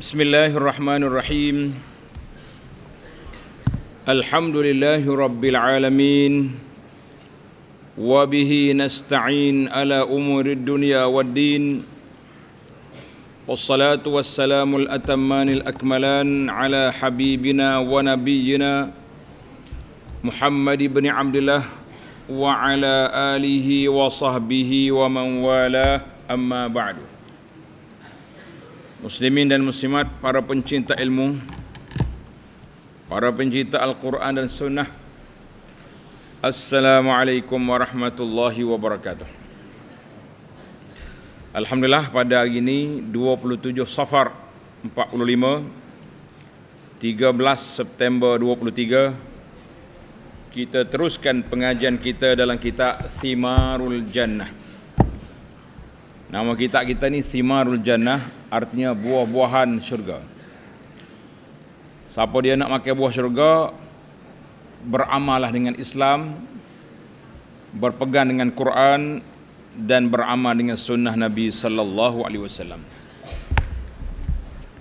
Bismillahirrahmanirrahim Alhamdulillahi Rabbil Alamin Wabihi nasta'in ala umuri dunya wa din Wassalatu wassalamu al-atamman al-akmalan Ala habibina wa nabiyyina Muhammad ibn Abdullah Wa ala alihi wa sahbihi wa man wala Amma ba'du Muslimin dan muslimat, para pencinta ilmu, para pencinta Al-Quran dan Sunnah. Assalamualaikum warahmatullahi wabarakatuh. Alhamdulillah pada hari ini 27 Safar 45 13 September 23 kita teruskan pengajian kita dalam kitab Simarul Jannah. Nama kitab kita ni Simarul Jannah artinya buah-buahan syurga. Siapa dia nak makan buah syurga, beramalah dengan Islam, berpegang dengan Quran dan beramal dengan sunnah Nabi sallallahu alaihi wasallam.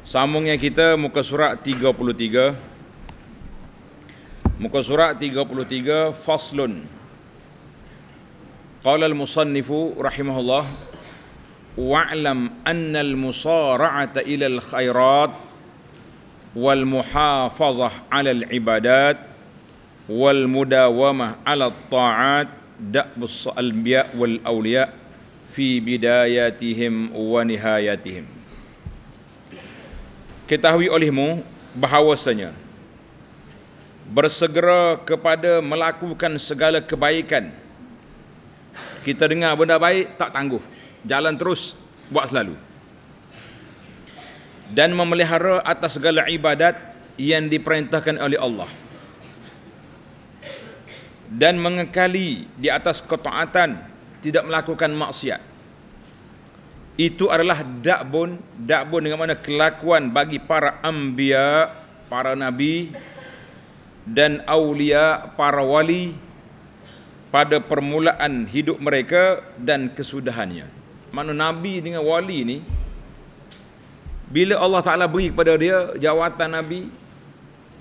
Sambungnya kita muka surat 33. Muka surat 33 Faslun. Qala al-musannifu rahimahullah wa'lam anna al-musara'ata ila al-khairat wal muhafazah 'ala al-ibadat wal mudawamah 'ala at-ta'at da'bus anbiya wal awliya fi bidayatihim wa nihayatihim ketahui olehmu bahawasanya bersegera kepada melakukan segala kebaikan kita dengar benda baik tak tangguh jalan terus buat selalu dan memelihara atas segala ibadat yang diperintahkan oleh Allah dan mengekali di atas ketaatan tidak melakukan maksiat itu adalah dakbun dakbun dengan mana kelakuan bagi para anbiya para nabi dan aulia para wali pada permulaan hidup mereka dan kesudahannya mana Nabi dengan wali ni Bila Allah Ta'ala beri kepada dia jawatan Nabi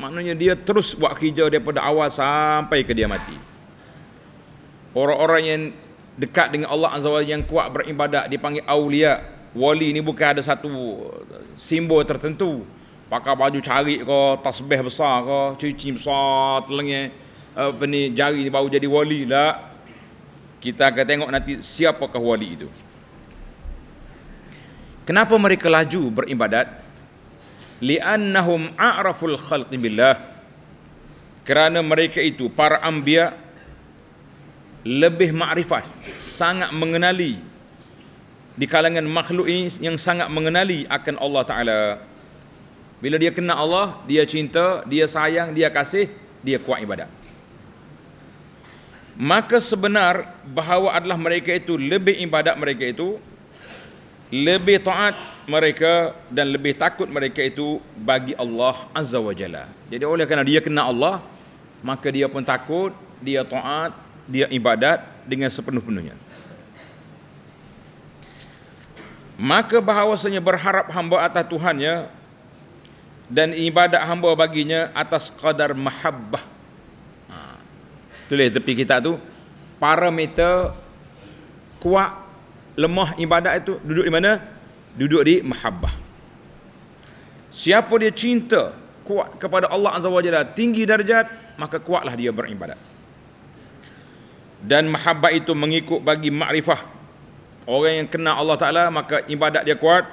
Maknanya dia terus buat kerja daripada awal sampai ke dia mati Orang-orang yang dekat dengan Allah Azza Wajalla yang kuat beribadat dipanggil awliya wali ni bukan ada satu simbol tertentu pakai baju cari ke tasbih besar ke cuci besar telengnya apa ni jari ni baru jadi wali lah kita akan tengok nanti siapakah wali itu Kenapa mereka laju beribadat? Li'annahum a'raful khalqi billah. Kerana mereka itu para anbiya lebih makrifat, sangat mengenali di kalangan makhluk ini yang sangat mengenali akan Allah Taala. Bila dia kenal Allah, dia cinta, dia sayang, dia kasih, dia kuat ibadat. Maka sebenar bahawa adalah mereka itu lebih ibadat mereka itu lebih taat mereka dan lebih takut mereka itu bagi Allah Azza wa Jalla. Jadi oleh kerana dia kenal Allah, maka dia pun takut, dia taat, dia ibadat dengan sepenuh-penuhnya. Maka bahawasanya berharap hamba atas Tuhannya dan ibadat hamba baginya atas kadar mahabbah. Ha. Tulis tepi kita tu parameter kuat lemah ibadat itu duduk di mana? Duduk di mahabbah. Siapa dia cinta kuat kepada Allah Azza wa Jalla tinggi darjat, maka kuatlah dia beribadat. Dan mahabbah itu mengikut bagi makrifah. Orang yang kenal Allah Ta'ala, maka ibadat dia kuat.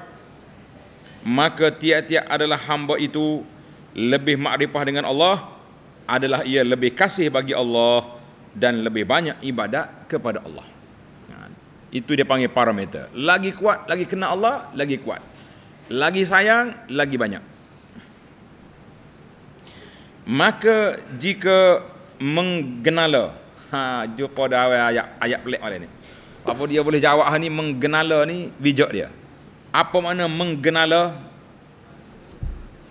Maka tiap-tiap adalah hamba itu lebih makrifah dengan Allah, adalah ia lebih kasih bagi Allah dan lebih banyak ibadat kepada Allah. Itu dia panggil parameter. Lagi kuat, lagi kena Allah, lagi kuat. Lagi sayang, lagi banyak. Maka jika menggenala. Ha, jumpa dah ayat, ayat pelik malam ni. Apa dia boleh jawab ni, menggenala ni, bijak dia. Apa makna menggenala?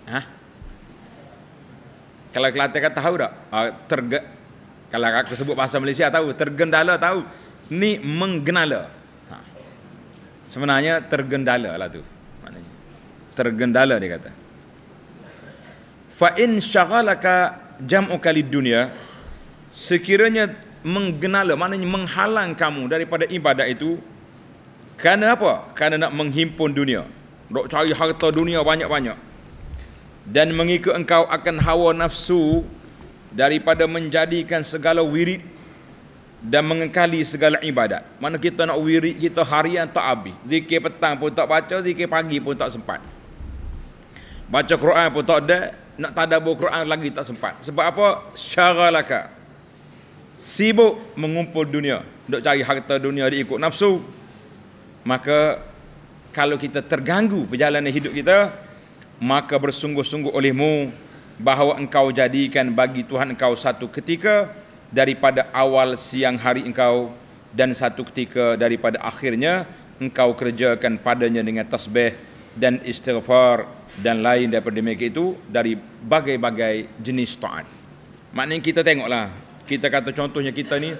Ha? Kalau Kelantan kata tahu tak? Ah, terge kalau aku sebut bahasa Malaysia tahu, tergendala tahu ni menggenala. Ha. Sebenarnya tergendala lah tu. Maknanya. Tergendala dia kata. Fa in syaghalaka jam'u kalid dunia sekiranya menggenala maknanya menghalang kamu daripada ibadat itu kerana apa? Kerana nak menghimpun dunia. Nak cari harta dunia banyak-banyak. Dan mengikut engkau akan hawa nafsu daripada menjadikan segala wirid dan mengekali segala ibadat. Mana kita nak wirid kita harian tak habis. Zikir petang pun tak baca, zikir pagi pun tak sempat. Baca Quran pun tak ada, nak tadabbur Quran lagi tak sempat. Sebab apa? Syaghalaka. Sibuk mengumpul dunia, nak cari harta dunia ikut nafsu. Maka kalau kita terganggu perjalanan hidup kita, maka bersungguh-sungguh olehmu bahawa engkau jadikan bagi Tuhan engkau satu ketika daripada awal siang hari engkau dan satu ketika daripada akhirnya engkau kerjakan padanya dengan tasbih dan istighfar dan lain daripada demikian itu dari bagai-bagai jenis taat. Maknanya kita tengoklah, kita kata contohnya kita ni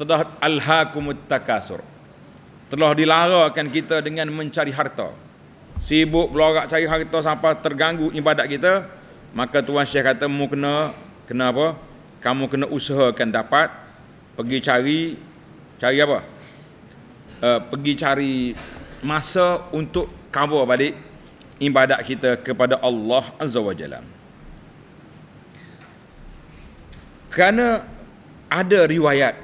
telah alhaqumut takasur. Telah dilarakan kita dengan mencari harta. Sibuk belorak cari harta sampai terganggu ibadat kita, maka tuan syekh kata mu kena kena apa? kamu kena usahakan dapat pergi cari cari apa? Uh, pergi cari masa untuk cover balik ibadat kita kepada Allah Azza wa Jalla. Kerana ada riwayat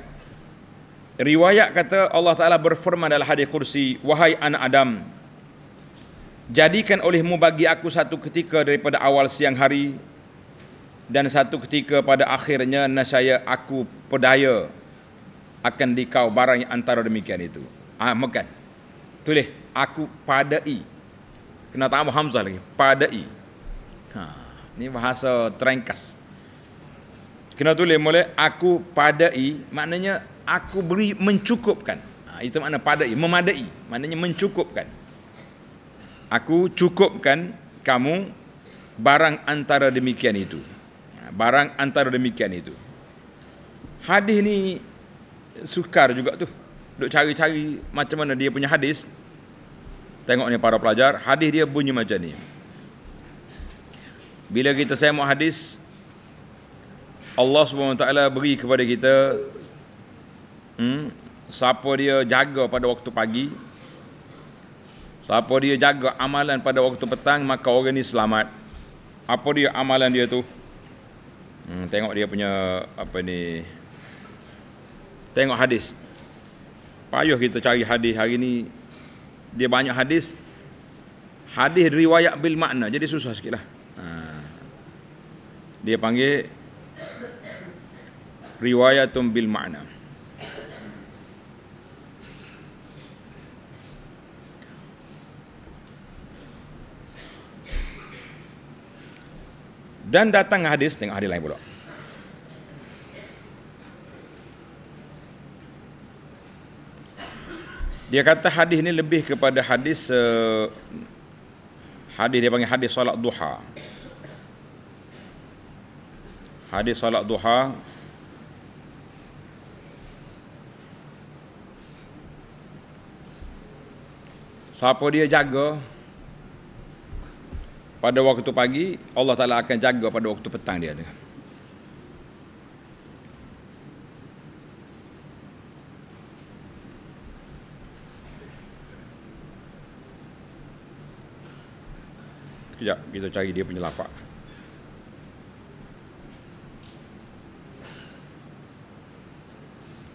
riwayat kata Allah Taala berfirman dalam hadis kursi, "Wahai anak Adam, jadikan olehmu bagi aku satu ketika daripada awal siang hari dan satu ketika pada akhirnya nasaya aku pedaya akan dikau barang yang antara demikian itu. Ah, makan. Tulis aku padai. Kena tambah hamzah lagi. Padai. Ha, ini bahasa terengkas. Kena tulis mulai aku padai maknanya aku beri mencukupkan. Ha, itu makna padai, memadai. Maknanya mencukupkan. Aku cukupkan kamu barang antara demikian itu barang antara demikian itu hadis ni sukar juga tu duk cari-cari macam mana dia punya hadis tengok ni para pelajar hadis dia bunyi macam ni bila kita semak hadis Allah Subhanahu taala beri kepada kita hmm, siapa dia jaga pada waktu pagi siapa dia jaga amalan pada waktu petang maka orang ni selamat apa dia amalan dia tu hmm, tengok dia punya apa ni tengok hadis payuh kita cari hadis hari ni dia banyak hadis hadis riwayat bil makna jadi susah sikit lah ha. dia panggil riwayatun bil makna Dan datang hadis, tengok hadis lain pula. Dia kata hadis ni lebih kepada hadis uh, hadis dia panggil hadis solat duha. Hadis solat duha Siapa dia jaga pada waktu pagi Allah Taala akan jaga pada waktu petang dia tu. Sekejap kita cari dia punya lafak.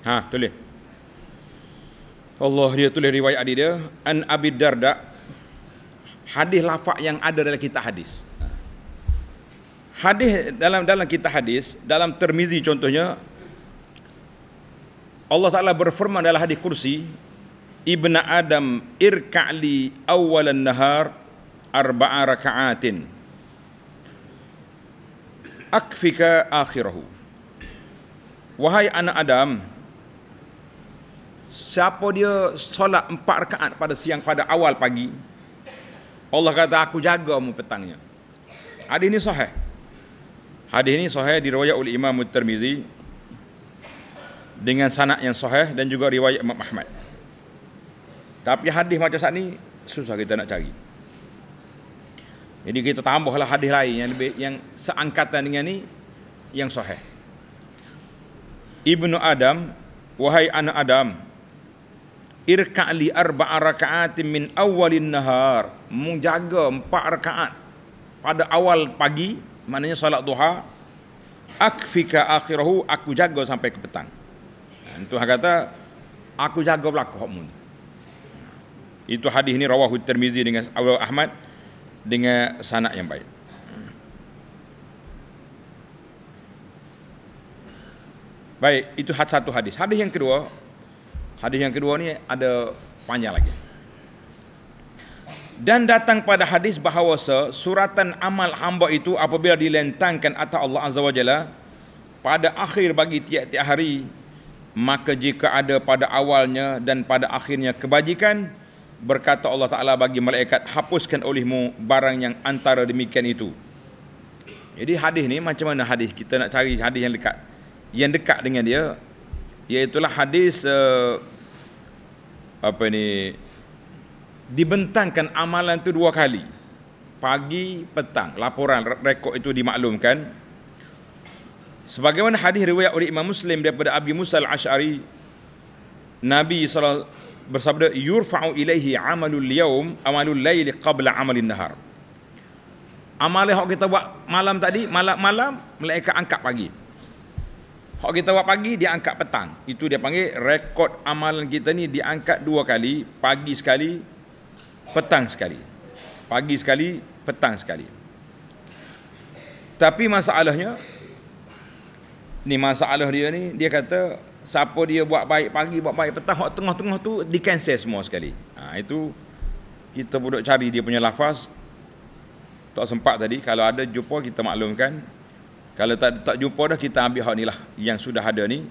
Ha, tulis. Allah dia tulis riwayat adik dia. An Abi Darda' hadis lafaz yang ada dalam kitab hadis. Hadis dalam dalam kitab hadis dalam Tirmizi contohnya Allah Taala berfirman dalam hadis kursi Ibn Adam irka'li awal nahar arba'a raka'atin akfika akhirahu wahai anak Adam siapa dia solat empat rakaat pada siang pada awal pagi Allah kata aku jaga mu petangnya. Hadis ini sahih. Hadis ini sahih diriwayatkan oleh Imam Tirmizi dengan sanad yang sahih dan juga riwayat Imam Ahmad. Tapi hadis macam saat ni susah kita nak cari. Jadi kita tambahlah hadis lain yang lebih yang seangkatan dengan ni yang sahih. Ibnu Adam, wahai anak Adam, irka'li arba'a raka'atin min awalin nahar menjaga empat rakaat pada awal pagi maknanya salat duha akfika akhirahu aku jaga sampai ke petang Itu Tuhan kata aku jaga belakang hukmu itu hadis ini rawahu Tirmizi dengan Abu Ahmad dengan sanak yang baik baik itu satu hadis hadis yang kedua Hadis yang kedua ni ada panjang lagi. Dan datang pada hadis bahawa suratan amal hamba itu apabila dilentangkan atas Allah Azza wa Jalla pada akhir bagi tiap-tiap hari maka jika ada pada awalnya dan pada akhirnya kebajikan berkata Allah Taala bagi malaikat hapuskan olehmu barang yang antara demikian itu. Jadi hadis ni macam mana hadis kita nak cari hadis yang dekat yang dekat dengan dia iaitu hadis uh, apa ni dibentangkan amalan tu dua kali pagi petang laporan rekod itu dimaklumkan sebagaimana hadis riwayat oleh Imam Muslim daripada Abi Musa Al-Asy'ari Nabi SAW bersabda yurfa'u ilaihi amalul yaum amalul laili qabla amalin nahar amal yang kita buat malam tadi malam-malam mereka angkat pagi Hak kita buat pagi, dia angkat petang. Itu dia panggil rekod amalan kita ni diangkat dua kali. Pagi sekali, petang sekali. Pagi sekali, petang sekali. Tapi masalahnya, ni masalah dia ni, dia kata, siapa dia buat baik pagi, buat baik petang, hak tengah-tengah tu di cancel semua sekali. Ha, itu, kita pun cari dia punya lafaz. Tak sempat tadi, kalau ada jumpa kita maklumkan, kalau tak tak jumpa dah kita ambil hak lah yang sudah ada ni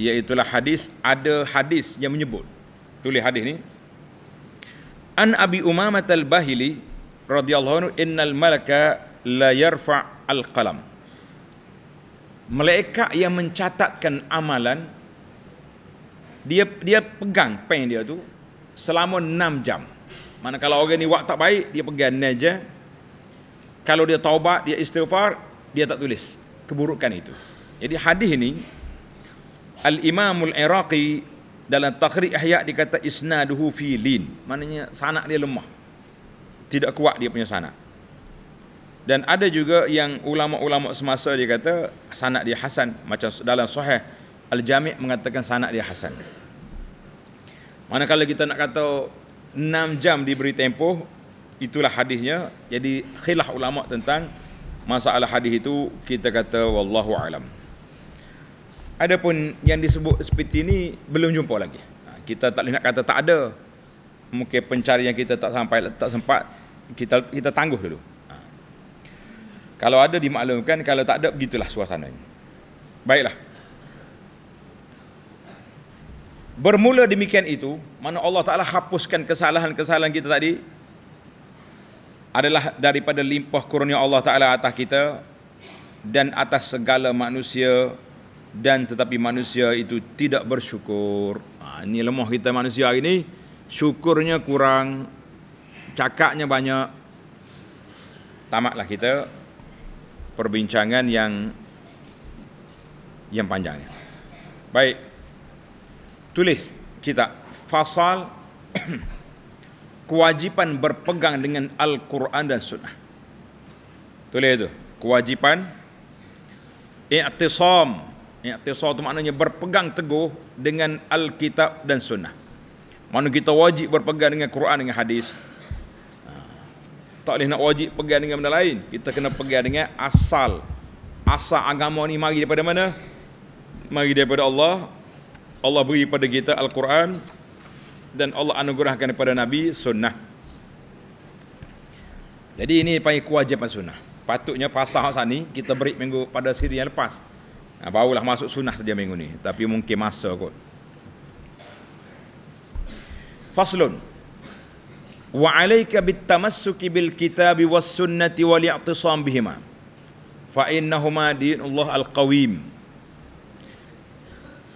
iaitulah hadis ada hadis yang menyebut. Tulis hadis ni. An Abi Umamah Al-Bahili radhiyallahu anhu innal malaka la yarfa' al-qalam. Malaikat yang mencatatkan amalan dia dia pegang pen dia tu selama 6 jam. Mana kalau orang ni waktu tak baik dia pegang ni aja. Kalau dia taubat, dia istighfar, dia tak tulis keburukan itu. Jadi hadis ini Al Imamul Iraqi dalam Takhrij Ihya dikata isnaduhu fi lin. Maknanya sanak dia lemah. Tidak kuat dia punya sanak. Dan ada juga yang ulama-ulama semasa dia kata sanak dia hasan macam dalam sahih Al Jami' mengatakan sanak dia hasan. Manakala kita nak kata 6 jam diberi tempoh itulah hadisnya. Jadi khilaf ulama tentang masalah hadis itu kita kata wallahu alam. Adapun yang disebut seperti ini belum jumpa lagi. Ha, kita tak boleh nak kata tak ada. Mungkin pencarian kita tak sampai tak sempat kita kita tangguh dulu. Ha. Kalau ada dimaklumkan, kalau tak ada begitulah suasananya. Baiklah. Bermula demikian itu, mana Allah Taala hapuskan kesalahan-kesalahan kita tadi, adalah daripada limpah kurnia Allah Ta'ala atas kita dan atas segala manusia dan tetapi manusia itu tidak bersyukur. Ha, ini lemah kita manusia hari ini. Syukurnya kurang, cakapnya banyak. Tamatlah kita perbincangan yang yang panjang. Baik. Tulis kita fasal kewajipan berpegang dengan Al-Quran dan Sunnah. Tulis itu. Kewajipan. I'tisam. I'tisam itu maknanya berpegang teguh dengan Al-Kitab dan Sunnah. Mana kita wajib berpegang dengan Quran dengan hadis. Ha. Tak boleh nak wajib pegang dengan benda lain. Kita kena pegang dengan asal. Asal agama ni mari daripada mana? Mari daripada Allah. Allah beri pada kita Al-Quran. Al-Quran dan Allah anugerahkan kepada Nabi sunnah. Jadi ini panggil kewajipan sunnah. Patutnya pasal sana ni kita beri minggu pada siri yang lepas. Ha, barulah masuk sunnah setiap minggu ni. Tapi mungkin masa kot. Faslun. Wa alayka bitamassuki bil kitabi was sunnati wal i'tisam bihima. Fa innahuma dinullah al-qawim.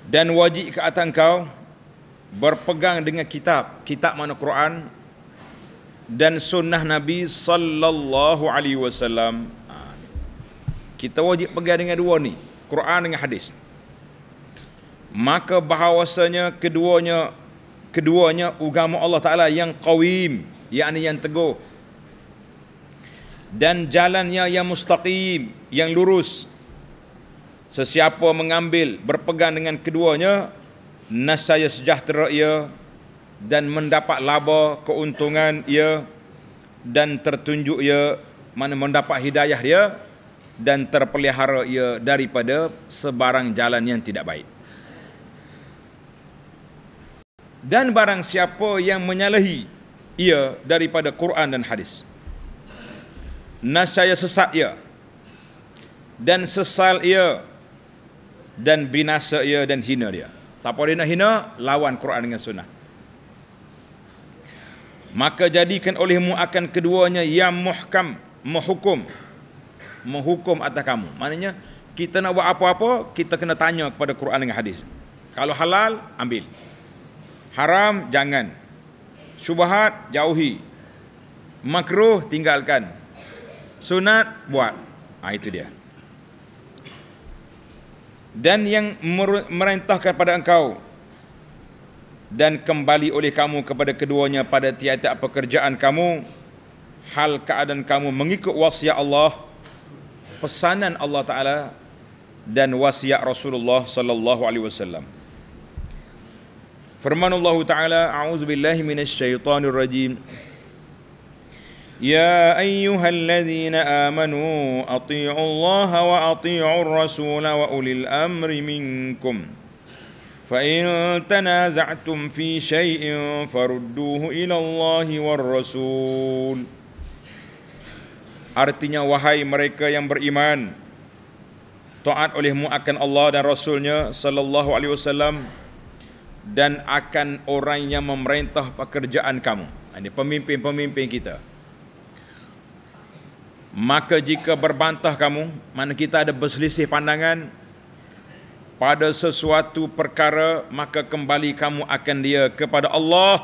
Dan wajib ke atas engkau berpegang dengan kitab kitab mana Quran dan sunnah Nabi sallallahu alaihi wasallam ha, kita wajib pegang dengan dua ni Quran dengan hadis maka bahawasanya keduanya keduanya agama Allah taala yang qawim yakni yang teguh dan jalannya yang mustaqim yang lurus sesiapa mengambil berpegang dengan keduanya nasaya sejahtera ia dan mendapat laba keuntungan ia dan tertunjuk ia mana mendapat hidayah dia dan terpelihara ia daripada sebarang jalan yang tidak baik dan barang siapa yang menyalahi ia daripada Quran dan hadis nasaya sesat ia dan sesal ia dan binasa ia dan hina dia Siapa dia nak hina, lawan Quran dengan sunnah. Maka jadikan olehmu akan keduanya yang muhkam, menghukum. Menghukum atas kamu. Maknanya, kita nak buat apa-apa, kita kena tanya kepada Quran dengan hadis. Kalau halal, ambil. Haram, jangan. Subahat, jauhi. Makruh, tinggalkan. Sunat, buat. Ha, itu dia dan yang merintahkan kepada engkau dan kembali oleh kamu kepada keduanya pada tiada pekerjaan kamu hal keadaan kamu mengikut wasiat Allah pesanan Allah taala dan wasiat Rasulullah sallallahu alaihi wasallam firman Allah taala a'udzubillahi minasyaitonirrajim rajim يا أيها الذين آمنوا أطيعوا الله وأطيعوا الرسول وأولي الأمر منكم فإن تنازعتم في شيء فردوه إلى الله والرسول Artinya wahai mereka yang beriman taat olehmu akan Allah dan Rasulnya sallallahu alaihi wasallam dan akan orang yang memerintah pekerjaan kamu. Ini pemimpin-pemimpin kita. Maka jika berbantah kamu, mana kita ada berselisih pandangan pada sesuatu perkara, maka kembali kamu akan dia kepada Allah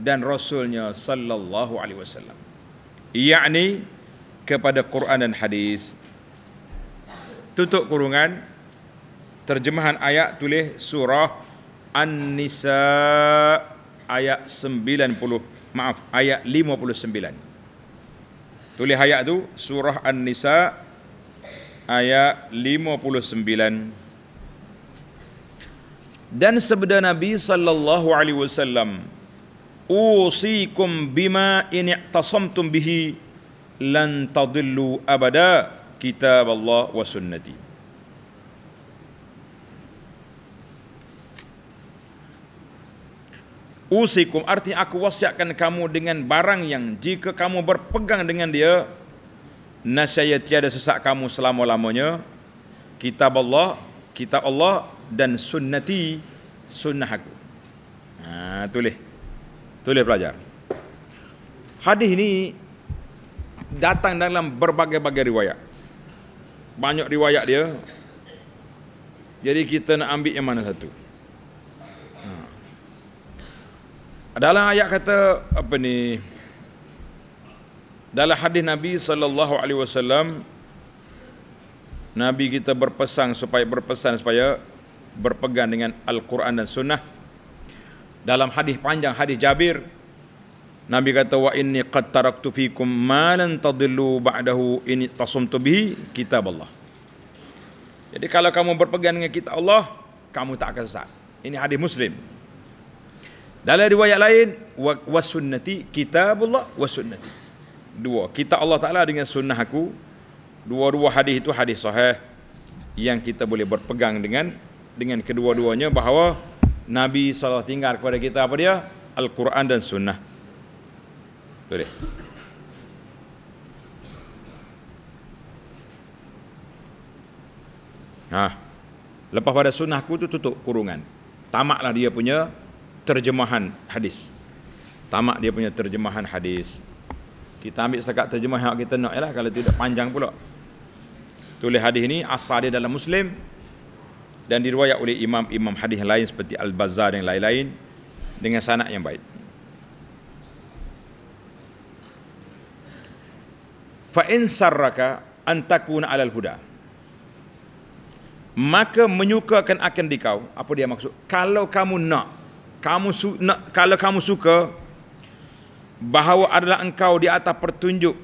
dan Rasulnya sallallahu alaihi wasallam. Ia Yani kepada Quran dan hadis. Tutup kurungan terjemahan ayat tulis surah An-Nisa ayat 90 maaf ayat 59. Tulis ayat tu surah An-Nisa ayat 59. Dan sabda Nabi sallallahu alaihi wasallam, "Usikum bima in i'tasamtum bihi lan tadillu abada kitab Allah wa sunnati." Usikum arti aku wasiatkan kamu dengan barang yang jika kamu berpegang dengan dia nasaya tiada sesak kamu selama-lamanya kitab Allah kitab Allah dan sunnati sunnah aku ha, tulis tulis pelajar hadis ini datang dalam berbagai-bagai riwayat banyak riwayat dia jadi kita nak ambil yang mana satu dalam ayat kata apa ni dalam hadis Nabi sallallahu alaihi wasallam Nabi kita berpesan supaya berpesan supaya berpegang dengan Al-Quran dan Sunnah. Dalam hadis panjang hadis Jabir Nabi kata wa inni qad taraktu fikum ma lan tadillu ba'dahu in tasumtu bihi kitab Allah. Jadi kalau kamu berpegang dengan kitab Allah, kamu tak akan sesat. Ini hadis Muslim. Dalam riwayat lain wa sunnati kitabullah wa sunnati. Dua, kita Allah Taala dengan sunnah aku. Dua-dua hadis itu hadis sahih yang kita boleh berpegang dengan dengan kedua-duanya bahawa Nabi SAW tinggal kepada kita apa dia? Al-Quran dan Sunnah. Boleh. Ha. Lepas pada sunnah aku tu tutup kurungan. Tamaklah dia punya terjemahan hadis. Tamak dia punya terjemahan hadis. Kita ambil setakat terjemahan yang kita nak lah kalau tidak panjang pula. Tulis hadis ini asal dia dalam Muslim dan diriwayat oleh imam-imam hadis lain seperti Al-Bazzar dan lain-lain dengan sanak yang baik. Fa'in in sarraka an 'alal huda. Maka menyukakan akan dikau, apa dia maksud? Kalau kamu nak kamu su- nak, kalau kamu suka bahawa adalah engkau di atas petunjuk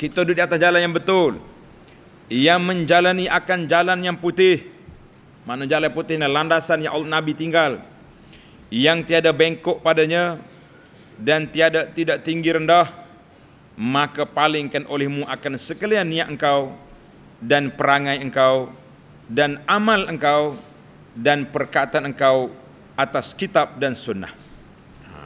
kita duduk di atas jalan yang betul yang menjalani akan jalan yang putih mana jalan putih ni landasan yang Nabi tinggal yang tiada bengkok padanya dan tiada tidak tinggi rendah maka palingkan olehmu akan sekalian niat engkau dan perangai engkau dan amal engkau dan perkataan engkau atas kitab dan sunnah. Ha.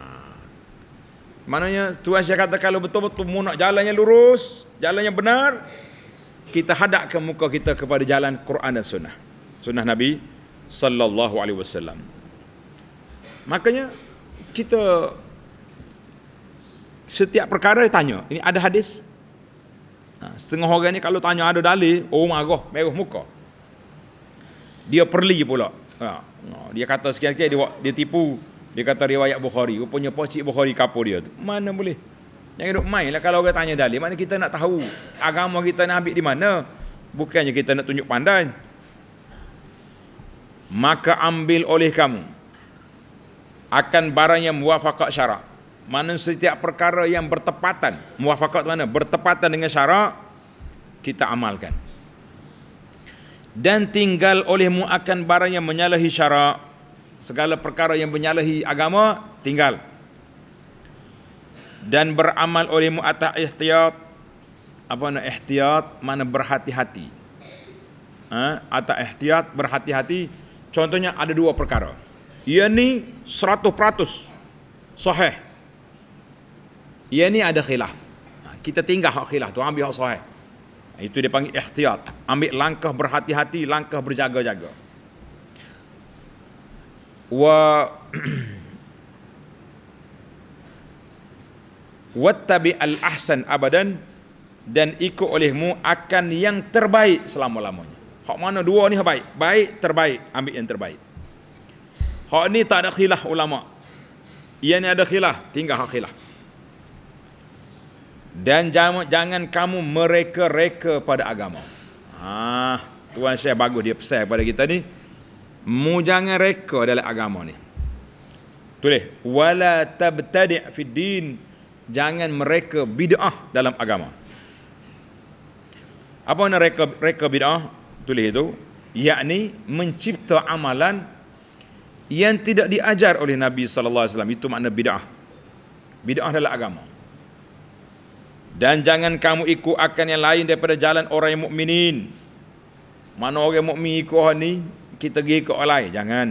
Mananya tuan saya kata kalau betul-betul mu nak jalannya lurus, jalannya benar, kita hadapkan muka kita kepada jalan Quran dan sunnah. Sunnah Nabi sallallahu alaihi wasallam. Makanya kita setiap perkara tanya. Ini ada hadis. Ha, setengah orang ni kalau tanya ada dalil, oh marah, merah muka. Dia perli pula. Ha dia kata sekian-sekian dia, dia tipu. Dia kata riwayat Bukhari. Rupanya pakcik Bukhari kapur dia tu. Mana boleh? Yang duduk main lah kalau orang tanya dalil. Mana kita nak tahu agama kita nak ambil di mana? Bukannya kita nak tunjuk pandai. Maka ambil oleh kamu. Akan barang yang muafakat syarak. Mana setiap perkara yang bertepatan. Muafakat mana? Bertepatan dengan syarak. Kita amalkan dan tinggal olehmu akan barang yang menyalahi syarak segala perkara yang menyalahi agama tinggal dan beramal olehmu atas ihtiyat apa nak ihtiyat mana berhati-hati ha? atas ihtiyat berhati-hati contohnya ada dua perkara ia ni peratus sahih ia ni ada khilaf ha, kita tinggal khilaf tu ambil khilaf sahih itu dia panggil ikhtiyat. Ambil langkah berhati-hati, langkah berjaga-jaga. Wa wattabi al-ahsan abadan dan ikut olehmu akan yang terbaik selama-lamanya. Hak mana dua ni hak baik? Baik, terbaik, ambil yang terbaik. Hak ni tak ada khilaf ulama. Ia ni ada khilaf, tinggal hak khilaf dan jangan, jangan kamu mereka-reka pada agama. Ah, Tuan Syekh bagus dia pesan kepada kita ni. Mu jangan reka dalam agama ni. Tulis, wala tabtadi fid din. Jangan mereka bid'ah dalam agama. Apa nak reka reka bid'ah? Tulis itu, yakni mencipta amalan yang tidak diajar oleh Nabi sallallahu alaihi wasallam itu makna bid'ah. Bid'ah adalah agama dan jangan kamu ikut akan yang lain daripada jalan orang yang mukminin. Mana orang yang mukmin ikut ini, kita pergi ikut orang lain, jangan.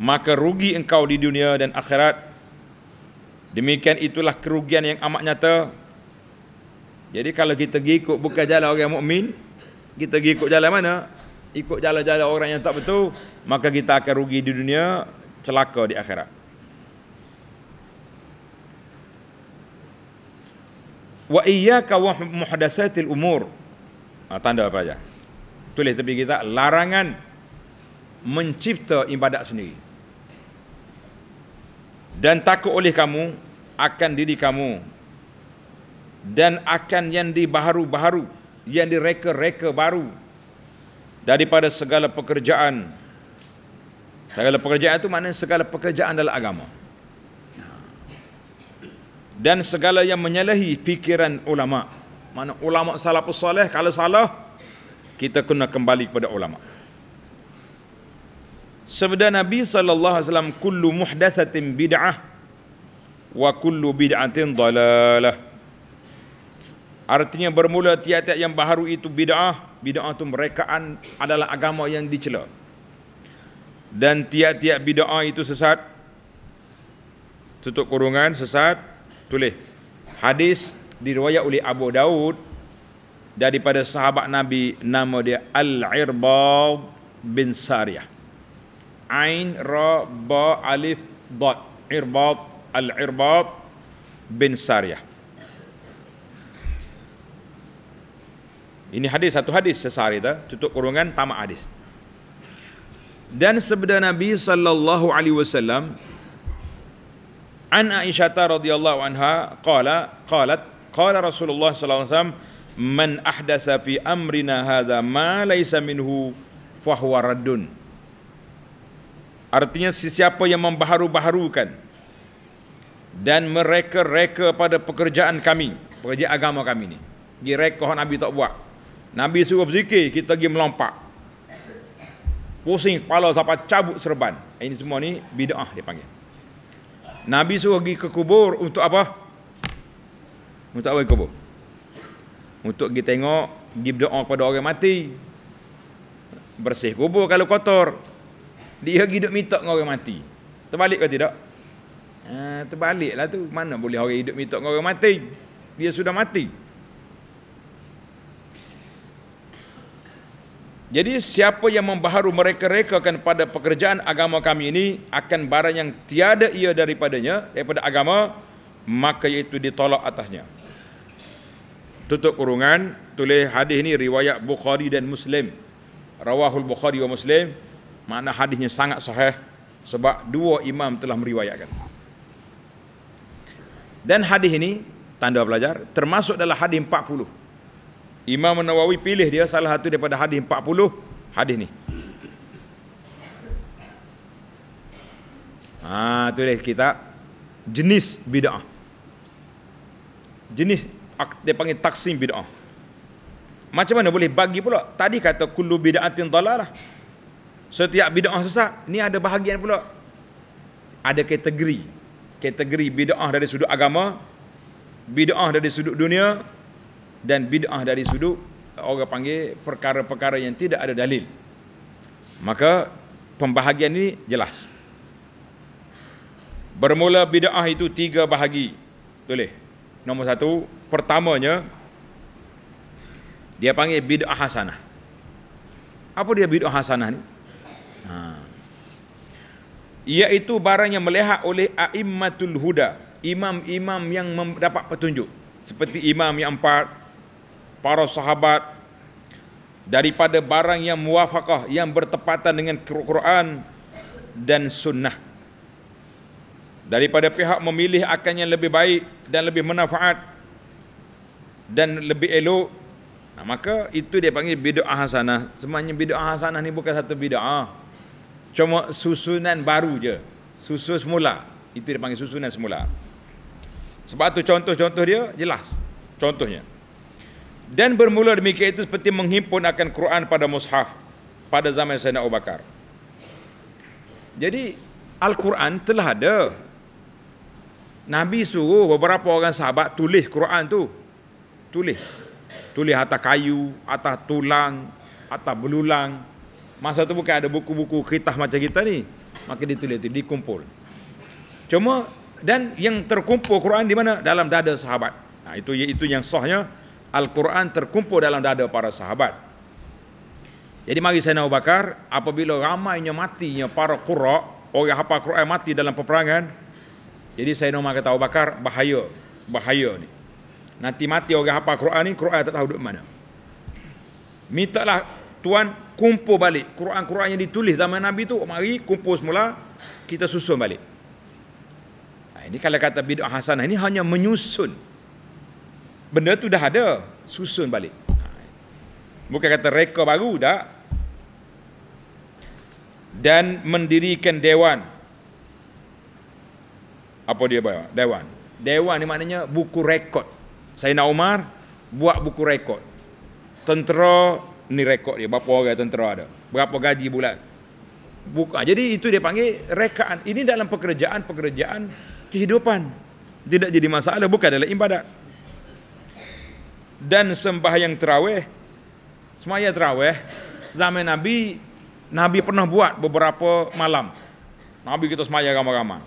Maka rugi engkau di dunia dan akhirat. Demikian itulah kerugian yang amat nyata. Jadi kalau kita pergi ikut bukan jalan orang yang mukmin, kita pergi ikut jalan mana? Ikut jalan-jalan orang yang tak betul, maka kita akan rugi di dunia, celaka di akhirat. wa iyyaka wa muhdatsatil umur. Ha, tanda apa aja? Tulis tepi kita larangan mencipta ibadat sendiri. Dan takut oleh kamu akan diri kamu dan akan yang dibaharu-baharu, yang direka-reka baru daripada segala pekerjaan. Segala pekerjaan itu maknanya segala pekerjaan dalam agama dan segala yang menyalahi fikiran ulama. Mana ulama salah pesoleh kalau salah kita kena kembali kepada ulama. Sabda Nabi sallallahu alaihi wasallam kullu muhdatsatin bid'ah wa kullu bid'atin dalalah. Artinya bermula tiap-tiap yang baharu itu bid'ah, bid'ah itu merekaan adalah agama yang dicela. Dan tiap-tiap bid'ah itu sesat. Tutup kurungan sesat tulis hadis diriwayat oleh Abu Daud daripada sahabat Nabi nama dia Al-Irbad bin Sariyah. Ain ra ba alif Ba Irbad Al-Irbad bin Sariyah. Ini hadis satu hadis sesari tu tutup kurungan tamak hadis. Dan sebenarnya Nabi sallallahu alaihi wasallam An Aisyah radhiyallahu anha qala qalat qala Rasulullah sallallahu alaihi wasallam man ahdasa fi amrina hadza ma laisa minhu fa raddun. Artinya sesiapa yang membaharu-baharukan dan mereka-reka pada pekerjaan kami, pekerja agama kami ni. Di rekoh Nabi tak buat. Nabi suruh berzikir, kita pergi melompat. Pusing kepala sampai cabut serban. Ini semua ni bid'ah dia panggil. Nabi suruh pergi ke kubur untuk apa? Untuk apa kubur? Untuk pergi tengok, pergi berdoa kepada orang mati. Bersih kubur kalau kotor. Dia pergi duduk minta dengan orang mati. Terbalik ke tidak? Ha, ah, terbaliklah tu. Mana boleh orang hidup minta dengan orang mati? Dia sudah mati. Jadi siapa yang membaharu mereka-rekakan pada pekerjaan agama kami ini akan barang yang tiada ia daripadanya daripada agama maka itu ditolak atasnya. Tutup kurungan tulis hadis ini riwayat Bukhari dan Muslim. Rawahul Bukhari wa Muslim makna hadisnya sangat sahih sebab dua imam telah meriwayatkan. Dan hadis ini tanda belajar termasuk dalam hadis 40 Imam Nawawi pilih dia salah satu daripada hadis 40 hadis ni. Ha tu dia kita jenis bid'ah. Jenis dia panggil taksim bid'ah. Macam mana boleh bagi pula? Tadi kata kullu bid'atin dalalah. Setiap bid'ah sesat, ni ada bahagian pula. Ada kategori. Kategori bid'ah dari sudut agama, bid'ah dari sudut dunia, dan bid'ah dari sudut orang panggil perkara-perkara yang tidak ada dalil. Maka pembahagian ini jelas. Bermula bid'ah itu tiga bahagi. Boleh. Nombor satu, pertamanya dia panggil bid'ah hasanah. Apa dia bid'ah hasanah ni? Ha. Iaitu barang yang melihat oleh a'immatul huda, imam-imam yang mendapat petunjuk. Seperti imam yang empat, para sahabat daripada barang yang muafakah yang bertepatan dengan Quran dan sunnah daripada pihak memilih akan yang lebih baik dan lebih manfaat dan lebih elok nah, maka itu dia panggil bid'ah hasanah semuanya bid'ah hasanah ni bukan satu bid'ah cuma susunan baru je susun semula itu dia panggil susunan semula sebab tu contoh-contoh dia jelas contohnya dan bermula demikian itu seperti menghimpun akan Quran pada mushaf pada zaman Sayyidina Abu Bakar. Jadi Al-Quran telah ada. Nabi suruh beberapa orang sahabat tulis Quran tu. Tulis. Tulis atas kayu, atas tulang, atas belulang. Masa tu bukan ada buku-buku kitab macam kita ni. Maka ditulis tu, dikumpul. Cuma dan yang terkumpul Quran di mana? Dalam dada sahabat. Nah, itu itu yang sahnya. Al-Quran terkumpul dalam dada para sahabat. Jadi mari saya nak Bakar, apabila ramainya matinya para qurra, orang hafal Quran mati dalam peperangan. Jadi saya nak kata Abu Bakar, bahaya, bahaya ni. Nanti mati orang hafal Quran ni, Quran tak tahu duduk mana. lah tuan kumpul balik Quran-Quran yang ditulis zaman Nabi tu, mari kumpul semula, kita susun balik. Ha, ini kalau kata bid'ah hasanah ini hanya menyusun benda tu dah ada susun balik bukan kata reka baru tak dan mendirikan dewan apa dia bawa dewan dewan ni maknanya buku rekod Sayyidina Umar buat buku rekod tentera ni rekod dia berapa orang tentera ada berapa gaji bulan buka. jadi itu dia panggil rekaan ini dalam pekerjaan-pekerjaan kehidupan tidak jadi masalah bukan dalam ibadat dan sembahyang terawih semaya terawih zaman Nabi Nabi pernah buat beberapa malam Nabi kita semaya agama-agama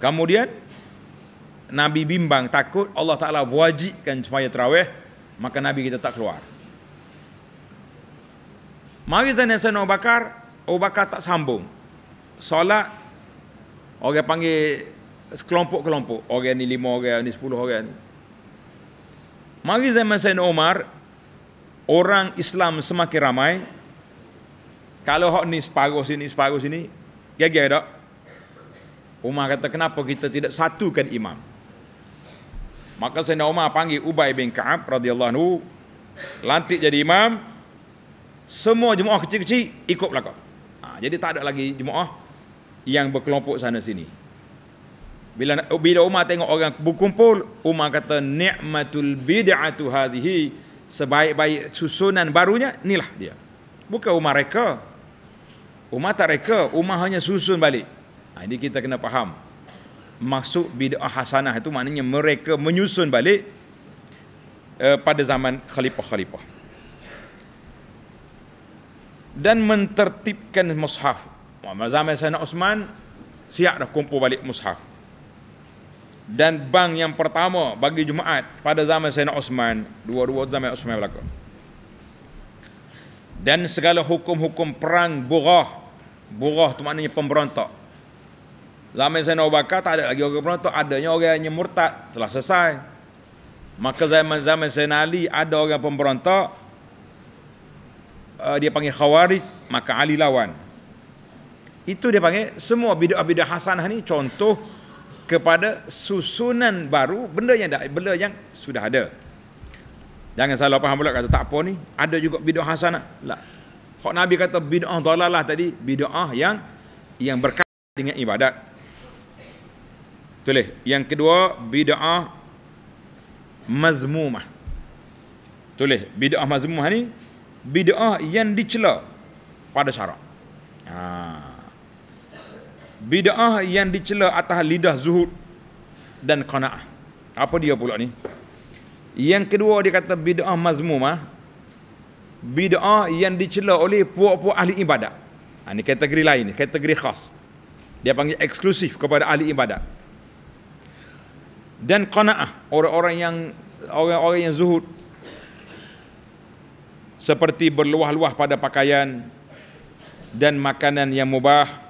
kemudian Nabi bimbang takut Allah Ta'ala wajibkan semaya terawih maka Nabi kita tak keluar Mari saya nak Abu Bakar Abu Bakar tak sambung Solat Orang panggil Sekelompok-kelompok Orang ni lima orang ni sepuluh orang Mari zaman Sayyidina Umar orang Islam semakin ramai. Kalau hok ni separuh sini separuh sini, gegeh dak? Umar kata kenapa kita tidak satukan imam? Maka Sayyidina Umar panggil Ubay bin Ka'ab radhiyallahu anhu lantik jadi imam. Semua jemaah kecil-kecil ikut belakang. Ha, jadi tak ada lagi jemaah yang berkelompok sana sini bila bila Umar tengok orang berkumpul Umar kata nikmatul bid'atu hadhihi sebaik-baik susunan barunya inilah dia bukan Umar reka Umar tak reka Umar hanya susun balik ha, ini kita kena faham maksud bid'ah hasanah itu maknanya mereka menyusun balik uh, pada zaman khalifah-khalifah dan mentertibkan mushaf zaman Sayyidina Osman siap dah kumpul balik mushaf dan bank yang pertama bagi Jumaat pada zaman Sayyidina Osman dua-dua zaman Osman berlaku dan segala hukum-hukum perang burah burah tu maknanya pemberontak zaman Sayyidina Abu Bakar tak ada lagi orang pemberontak adanya orang yang murtad telah selesai maka zaman-zaman Sayyidina Ali ada orang pemberontak eh, dia panggil khawarij maka Ali lawan itu dia panggil semua bid'ah-bid'ah hasanah ni contoh kepada susunan baru benda yang dah, benda yang sudah ada. Jangan salah faham pula kata tak apa ni, ada juga bidah hasanah. Lah. Kok Nabi kata bidah dalalah tadi, bidah yang yang berkaitan dengan ibadat. Tulis. Yang kedua, bid'ah mazmumah. Tulis. Bid'ah mazmumah ni, bid'ah yang dicela pada syarak. Haa bid'ah yang dicela atas lidah zuhud dan qanaah. Apa dia pula ni? Yang kedua dia kata bid'ah mazmumah. Bid'ah yang dicela oleh puak-puak ahli ibadat. Ha, ini kategori lain, kategori khas. Dia panggil eksklusif kepada ahli ibadat. Dan qanaah, orang-orang yang orang-orang yang zuhud seperti berluah-luah pada pakaian dan makanan yang mubah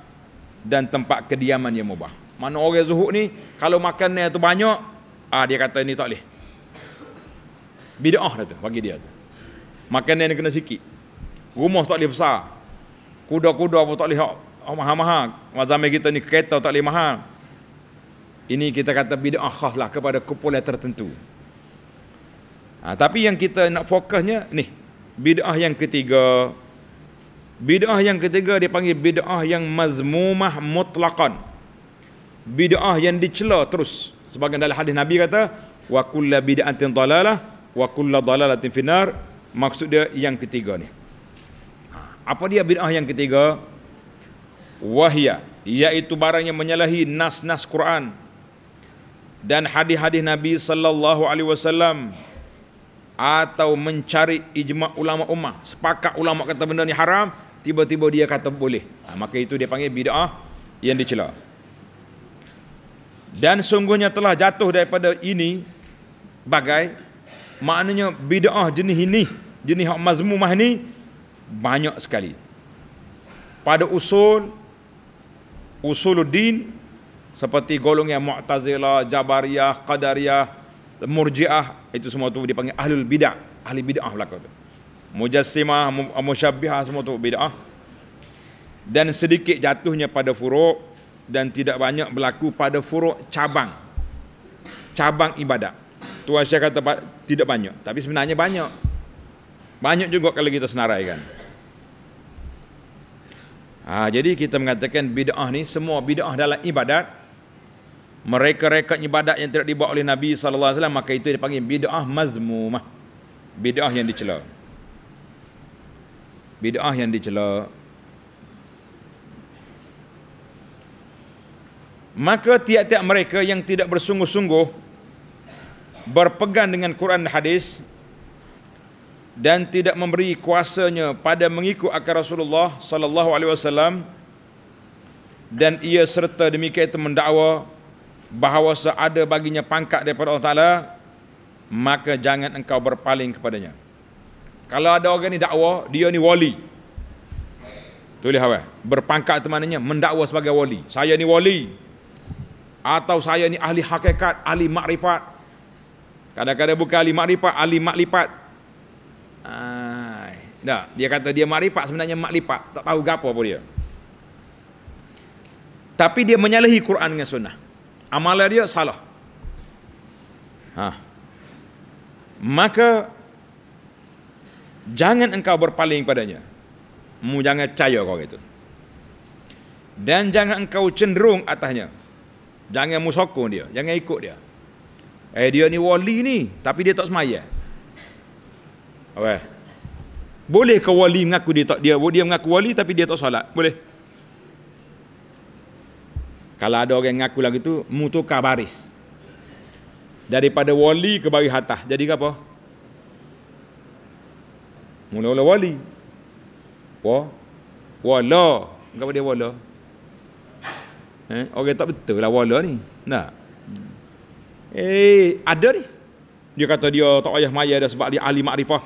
dan tempat kediaman yang mubah. Mana orang zuhud ni kalau makan tu banyak, ah dia kata ini tak boleh. Bid'ah dah tu bagi dia tu. Makan ni kena sikit. Rumah tak boleh besar. Kuda-kuda pun tak boleh oh, mahal-mahal. Mazam kita ni kereta tak boleh mahal. Ini kita kata bid'ah khas lah kepada kumpulan tertentu. Ha, tapi yang kita nak fokusnya ni bid'ah yang ketiga Bid'ah yang ketiga dipanggil bid'ah yang mazmumah mutlaqan. Bid'ah yang dicela terus. Sebagai dalam hadis Nabi kata, wa kullu bid'atin dalalah wa kullu dalalatin finnar. Maksud dia yang ketiga ni. Ha, apa dia bid'ah yang ketiga? Wahya, iaitu barang yang menyalahi nas-nas Quran dan hadis-hadis Nabi sallallahu alaihi wasallam atau mencari ijma ulama ummah sepakat ulama kata benda ni haram tiba-tiba dia kata boleh ha, maka itu dia panggil bid'ah yang dicela dan sungguhnya telah jatuh daripada ini bagai maknanya bid'ah jenis ini jenis hak mazmumah ini banyak sekali pada usul usuluddin seperti golong yang mu'tazilah, jabariyah, qadariyah, murjiah itu semua tu dipanggil ahlul bid'ah, ahli bid'ah belaka tu mujassimah musyabbihah semua tu bid'ah dan sedikit jatuhnya pada furuk dan tidak banyak berlaku pada furuk cabang cabang ibadat tuan syekh kata tidak banyak tapi sebenarnya banyak banyak juga kalau kita senaraikan ha, jadi kita mengatakan bid'ah ni semua bid'ah dalam ibadat mereka-reka ibadat yang tidak dibuat oleh Nabi sallallahu alaihi wasallam maka itu dipanggil bid'ah mazmumah bid'ah yang dicela bid'ah yang dicela maka tiap-tiap mereka yang tidak bersungguh-sungguh berpegang dengan Quran dan hadis dan tidak memberi kuasanya pada mengikut akal Rasulullah sallallahu alaihi wasallam dan ia serta demikian itu mendakwa bahawa seada baginya pangkat daripada Allah Ta'ala maka jangan engkau berpaling kepadanya kalau ada orang ni dakwa, dia ni wali. Tulis awal. Berpangkat tu maknanya, mendakwa sebagai wali. Saya ni wali. Atau saya ni ahli hakikat, ahli makrifat. Kadang-kadang bukan ahli makrifat, ahli maklipat. Ah, dah. Dia kata dia makrifat, sebenarnya maklipat. Tak tahu gapo apa dia. Tapi dia menyalahi Quran dengan sunnah. Amalan dia salah. Ha. Maka jangan engkau berpaling padanya. Mu jangan cayo kau gitu. Dan jangan engkau cenderung atasnya. Jangan mu sokong dia, jangan ikut dia. Eh dia ni wali ni, tapi dia tak semaya. Okey. Boleh ke wali mengaku dia tak dia dia mengaku wali tapi dia tak solat? Boleh. Kalau ada orang mengaku lagi tu, mu tukar baris. Daripada wali ke baris atas. Jadi ke apa? mula-mula wali wah wala kenapa dia wala eh orang tak betul lah wala ni nak eh ada ni dia kata dia tak payah maya dah sebab dia ahli makrifah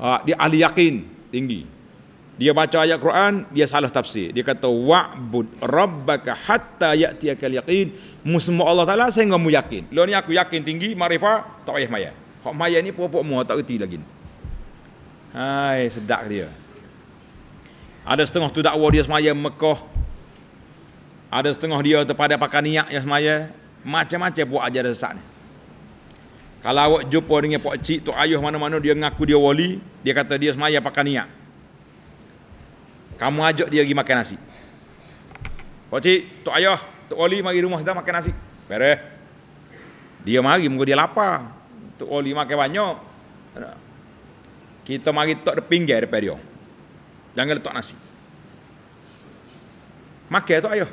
ha, dia ahli yakin tinggi dia baca ayat Quran, dia salah tafsir. Dia kata, Wa'bud rabbaka hatta ya'tiakal yaqin. Musmu Allah Ta'ala, saya ngamu yakin. Lalu ni aku yakin tinggi, marifah, tak payah maya. Hak maya ni pokok-pokok tak kerti lagi ni. Hai sedak dia. Ada setengah tu dakwa dia semaya mekoh. Ada setengah dia terpada pakai niat yang semaya. Macam-macam buat ajaran sesat ni. Kalau awak jumpa dengan Pak Cik Tok Ayuh mana-mana dia mengaku dia wali, dia kata dia semaya pakai niat. Kamu ajak dia pergi makan nasi. Pak Cik, Tok Ayuh, Tok Wali mari rumah kita makan nasi. Pereh. Dia mari, mungkin dia lapar. Tok Wali makan banyak. Kita mari tak de pinggir depan dia. Jangan letak nasi. Makan tok ayah.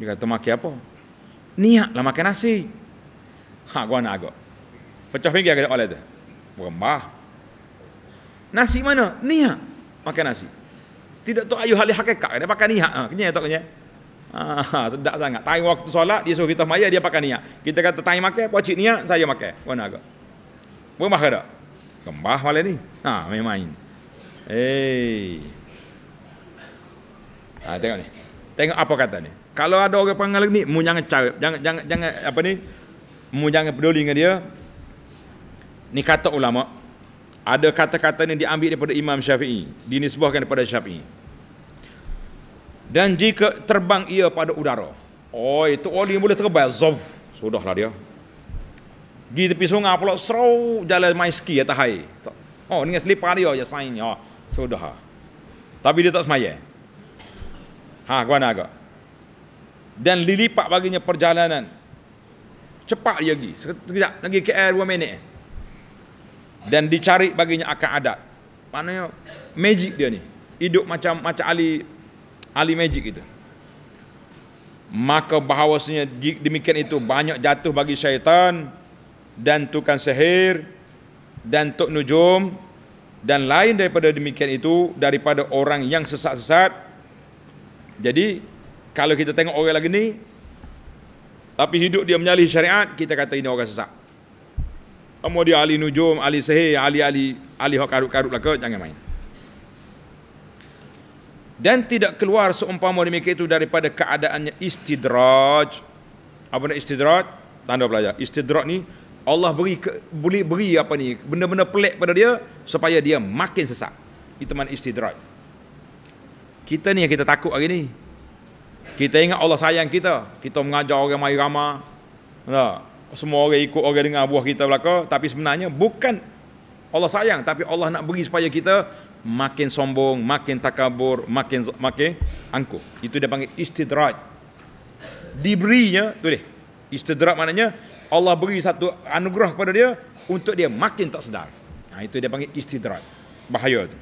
Dia kata makan apa? Niat lah makan nasi. Ha gua nak agak. Pecah pinggir ke oleh tu. Berembah. Nasi mana? Niat makan nasi. Tidak tok ayuh halih hakikat dia pakai niat ha kenyang tok kenyang. Ha, sedap sangat. Tai waktu solat dia suruh kita maya dia pakai niat. Kita kata tai makan, pocik niat saya makan. Gua nak agak. Berembah kada? Kembah malam ni. Ha, main-main. Hei. Ha, tengok ni. Tengok apa kata ni. Kalau ada orang panggil ni, mu jangan cari. Jangan, jangan, jangan, apa ni. Mu jangan peduli dengan dia. Ni kata ulama. Ada kata-kata ni diambil daripada Imam Syafi'i. Dinisbahkan daripada Syafi'i. Dan jika terbang ia pada udara. Oh, itu orang oh, boleh terbang. Zov. Sudahlah dia. Gi tepi sungai pula seru jalan mai ski atas hai. Oh, dengan selipar dia ya sign. Oh, sudah. Oh, Tapi dia tak semaya. Ha, gua nak agak. Dan lilipat baginya perjalanan. Cepat dia pergi. Sekejap, lagi KL 2 minit. Dan dicari baginya akan adat. Maknanya, magic dia ni. Hidup macam macam Ali Ali magic itu. Maka bahawasanya demikian itu banyak jatuh bagi syaitan dan tukang sehir dan tok nujum dan lain daripada demikian itu daripada orang yang sesat-sesat. Jadi kalau kita tengok orang lagi ni tapi hidup dia menyalahi syariat, kita kata ini orang sesat. Amo dia ahli nujum, ahli sehir, alih-alih ahli ahli ahli hok karut-karut lah ke, jangan main. Dan tidak keluar seumpama demikian itu daripada keadaannya istidraj. Apa nak istidraj? Tanda pelajar. Istidraj ni Allah beri boleh beri apa ni benda-benda pelik pada dia supaya dia makin sesak itu mana istidraj kita ni yang kita takut hari ni kita ingat Allah sayang kita kita mengajar orang mai ramai nah, ha. semua orang ikut orang dengar buah kita belaka tapi sebenarnya bukan Allah sayang tapi Allah nak beri supaya kita makin sombong makin takabur makin makin angkuh itu dia panggil istidraj diberinya tu deh istidraj maknanya Allah beri satu anugerah kepada dia untuk dia makin tak sedar. Ha, itu dia panggil istidrat. Bahaya itu.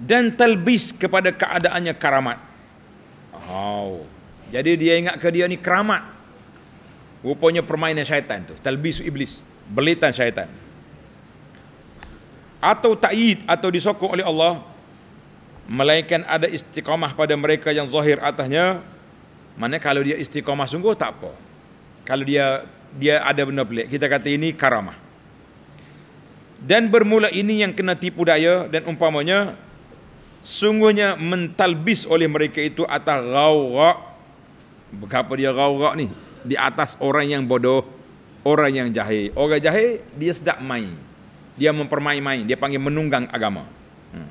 Dan talbis kepada keadaannya karamat. Oh. Jadi dia ingat ke dia ni keramat. Rupanya permainan syaitan tu. talbis iblis. Belitan syaitan. Atau ta'id atau disokong oleh Allah. Melainkan ada istiqamah pada mereka yang zahir atasnya. Mana kalau dia istiqamah sungguh tak apa kalau dia dia ada benda pelik kita kata ini karamah dan bermula ini yang kena tipu daya dan umpamanya sungguhnya mentalbis oleh mereka itu atas gaura berapa dia gaura ni di atas orang yang bodoh orang yang jahil orang jahil dia sedap main dia mempermain-main dia panggil menunggang agama hmm.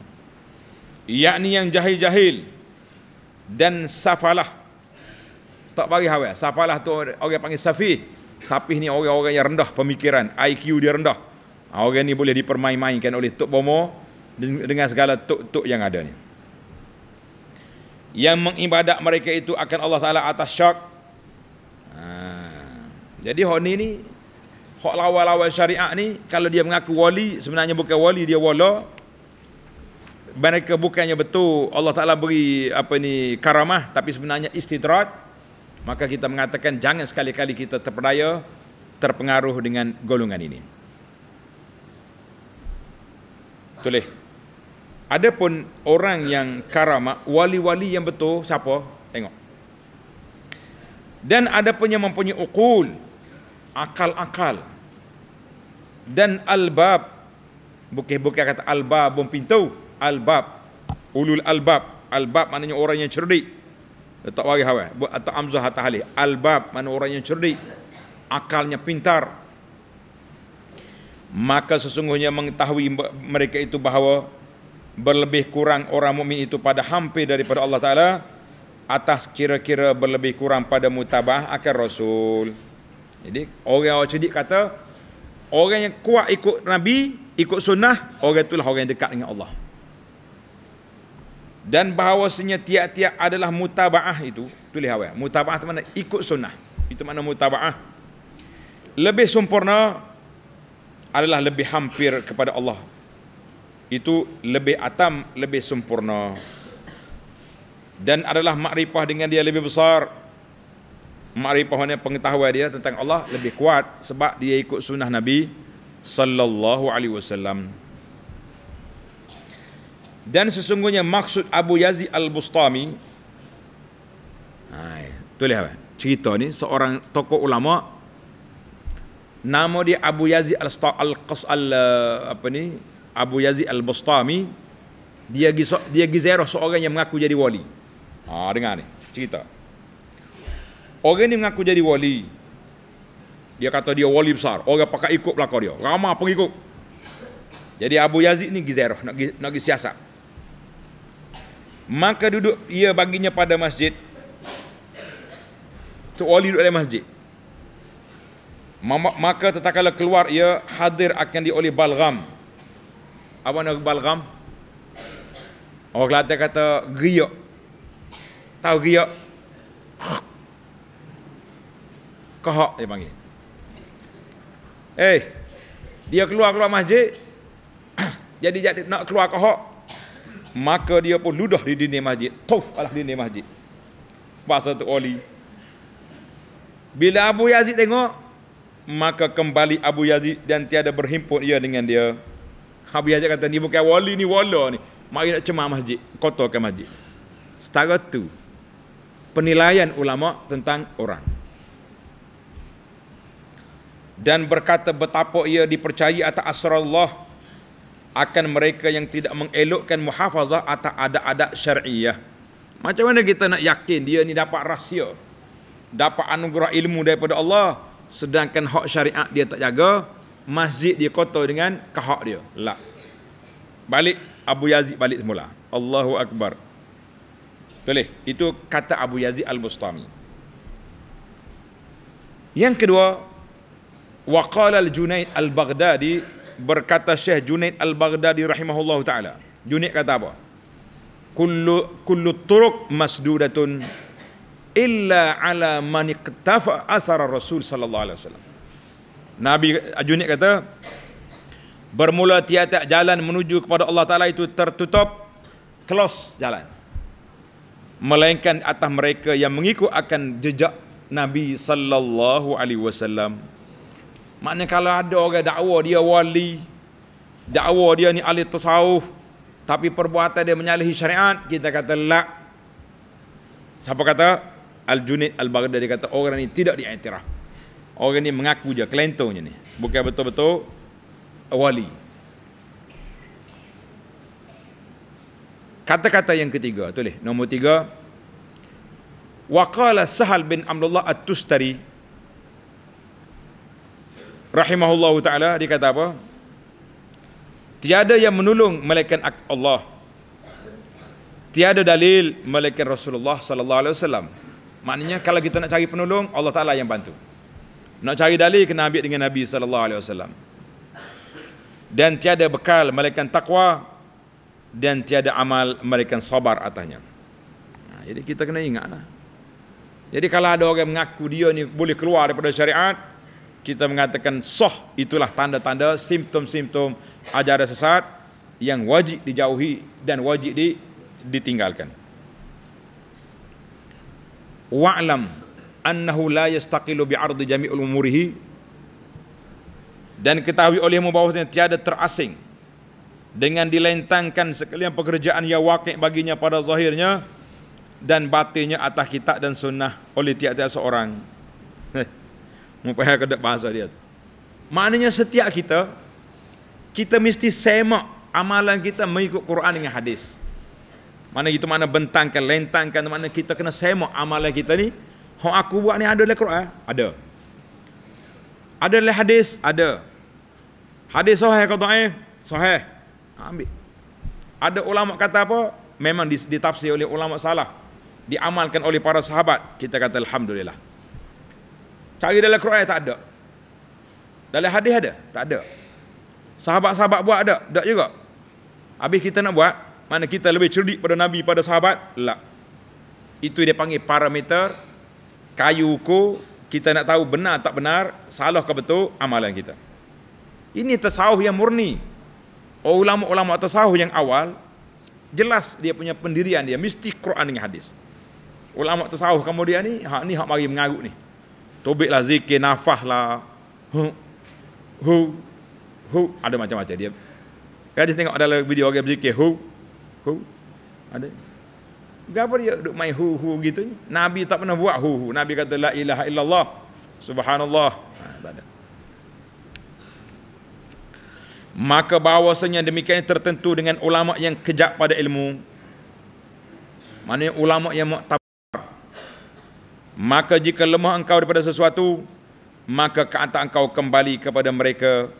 yakni yang jahil-jahil dan safalah tak bagi hawa. Sapalah tu orang yang panggil safi. Safi ni orang-orang yang rendah pemikiran, IQ dia rendah. Ah, orang ni boleh dipermain-mainkan oleh Tok Bomo dengan segala tok-tok yang ada ni. Yang mengibadat mereka itu akan Allah Ta'ala atas syak. Ha. Jadi orang ni ni, orang lawal-lawal syariah ni, kalau dia mengaku wali, sebenarnya bukan wali, dia wala. Mereka bukannya betul Allah Ta'ala beri apa ni karamah, tapi sebenarnya istidrat maka kita mengatakan jangan sekali-kali kita terperdaya, terpengaruh dengan golongan ini. Tulis. Adapun orang yang karamah, wali-wali yang betul, siapa? Tengok. Dan ada pun yang mempunyai ukul, akal-akal. Dan albab, bukit-bukit kata albab, bom pintu, albab, ulul albab, albab maknanya orang yang cerdik, tak bagi hawa. Atau Amzah atau Halih. Albab mana orang yang cerdik. Akalnya pintar. Maka sesungguhnya mengetahui mereka itu bahawa berlebih kurang orang mukmin itu pada hampir daripada Allah Ta'ala atas kira-kira berlebih kurang pada mutabah akan Rasul. Jadi orang yang cerdik kata orang yang kuat ikut Nabi, ikut sunnah, orang itulah orang yang dekat dengan Allah dan bahawasanya tiap-tiap adalah mutabaah itu tulis awal mutabaah mana ikut sunnah itu mana mutabaah lebih sempurna adalah lebih hampir kepada Allah itu lebih atam lebih sempurna dan adalah makrifah dengan dia lebih besar makrifah mana pengetahuan dia tentang Allah lebih kuat sebab dia ikut sunnah Nabi sallallahu alaihi wasallam dan sesungguhnya maksud Abu Yazid Al-Bustami Hai, ah, ya. tu lihat apa? Cerita ni seorang tokoh ulama nama dia Abu Yazid al al eh, apa ni? Abu Yazid Al-Bustami dia gisa, dia gizarah seorang yang mengaku jadi wali. Ha, dengar ni cerita. Orang ni mengaku jadi wali. Dia kata dia wali besar. Orang pakai ikut belakang dia. Ramai pengikut. Jadi Abu Yazid ni gizarah nak nak siasat maka duduk ia baginya pada masjid tu wali duduk dalam masjid maka tatkala keluar ia hadir akan di oleh balgam apa nak balgam orang kata kata giok tahu giok kahak dia panggil eh dia keluar keluar masjid jadi nak keluar kahak maka dia pun ludah di dinding masjid tuf alah dinding masjid pasal tu oli bila Abu Yazid tengok maka kembali Abu Yazid dan tiada berhimpun ia dengan dia Abu Yazid kata ni bukan wali ni wala ni mari nak cemar masjid kotorkan masjid setara tu penilaian ulama tentang orang dan berkata betapa ia dipercayai atas asrallah Allah akan mereka yang tidak mengelokkan muhafazah atau ada-ada syariah. Macam mana kita nak yakin dia ni dapat rahsia? Dapat anugerah ilmu daripada Allah sedangkan hak syariah dia tak jaga, masjid dia kotor dengan kehak dia. Lah. Balik Abu Yazid balik semula. Allahu Akbar. Boleh. Itu kata Abu Yazid Al-Bustami. Yang kedua, waqala al-Junayd al-Baghdadi berkata Syekh Junaid Al-Baghdadi rahimahullahu taala. Junaid kata apa? Kullu kullu turuq masdudatun illa ala man iktafa athara Rasul sallallahu alaihi wasallam. Nabi Junaid kata bermula tiada jalan menuju kepada Allah taala itu tertutup close jalan. Melainkan atas mereka yang mengikut akan jejak Nabi sallallahu alaihi wasallam. Maknanya kalau ada orang dakwa dia wali, dakwa dia ni ahli tasawuf, tapi perbuatan dia menyalahi syariat, kita kata la. Siapa kata? Al-Junid Al-Baghdadi kata orang ni tidak diiktiraf. Orang ni mengaku je kelentongnya ni. Bukan betul-betul wali. Kata-kata yang ketiga, tulis nombor tiga. Waqala Sahal bin Amrullah At-Tustari Rahimahullah taala dia kata apa? Tiada yang menolong malaikat Allah. Tiada dalil malaikat Rasulullah sallallahu alaihi wasallam. Maknanya kalau kita nak cari penolong, Allah Taala yang bantu. Nak cari dalil kena ambil dengan Nabi sallallahu alaihi wasallam. Dan tiada bekal malaikat takwa dan tiada amal malaikat sabar atasnya. Ha, jadi kita kena ingatlah. Jadi kalau ada orang mengaku dia ni boleh keluar daripada syariat, kita mengatakan soh itulah tanda-tanda simptom-simptom ajaran sesat yang wajib dijauhi dan wajib di, ditinggalkan. Wa'lam annahu la yastaqilu bi'ardi jami'ul umurihi dan ketahui olehmu bahawasanya tiada terasing dengan dilentangkan sekalian pekerjaan yang wakil baginya pada zahirnya dan batinnya atas kitab dan sunnah oleh tiap-tiap seorang Mempahal kata bahasa dia tu. Maknanya setiap kita, kita mesti semak amalan kita mengikut Quran dengan hadis. Mana kita mana bentangkan, lentangkan, mana kita kena semak amalan kita ni. Hak aku buat ni ada dalam Quran? Ada. Ada dalam hadis? Ada. Hadis sahih kau tak Sahih. Ha, ambil. Ada ulama kata apa? Memang ditafsir oleh ulama salah. Diamalkan oleh para sahabat. Kita kata Alhamdulillah. Cari dalam Quran tak ada. Dalam hadis ada? Tak ada. Sahabat-sahabat buat ada? Tak juga. Habis kita nak buat, mana kita lebih cerdik pada Nabi, pada sahabat? Tak. Itu dia panggil parameter, kayu ukur, kita nak tahu benar tak benar, salah ke betul amalan kita. Ini tasawuf yang murni. Ulama-ulama tasawuf yang awal, jelas dia punya pendirian dia, mesti Quran dengan hadis. Ulama tasawuf kemudian ni, hak ni hak mari mengaruk ni. Tobik lah zikir, nafah lah. Hu, hu, hu. Ada macam-macam dia. Kita kan tengok dalam video orang berzikir. Hu, hu. Ada. Gapa dia duk main hu, hu gitu. Nabi tak pernah buat hu, hu. Nabi kata, la ilaha illallah. Subhanallah. Ha, tak ada. Maka bahawasanya demikian tertentu dengan ulama yang kejap pada ilmu. Maknanya ulama yang tak Maka jika lemah engkau daripada sesuatu, maka kata engkau kembali kepada mereka.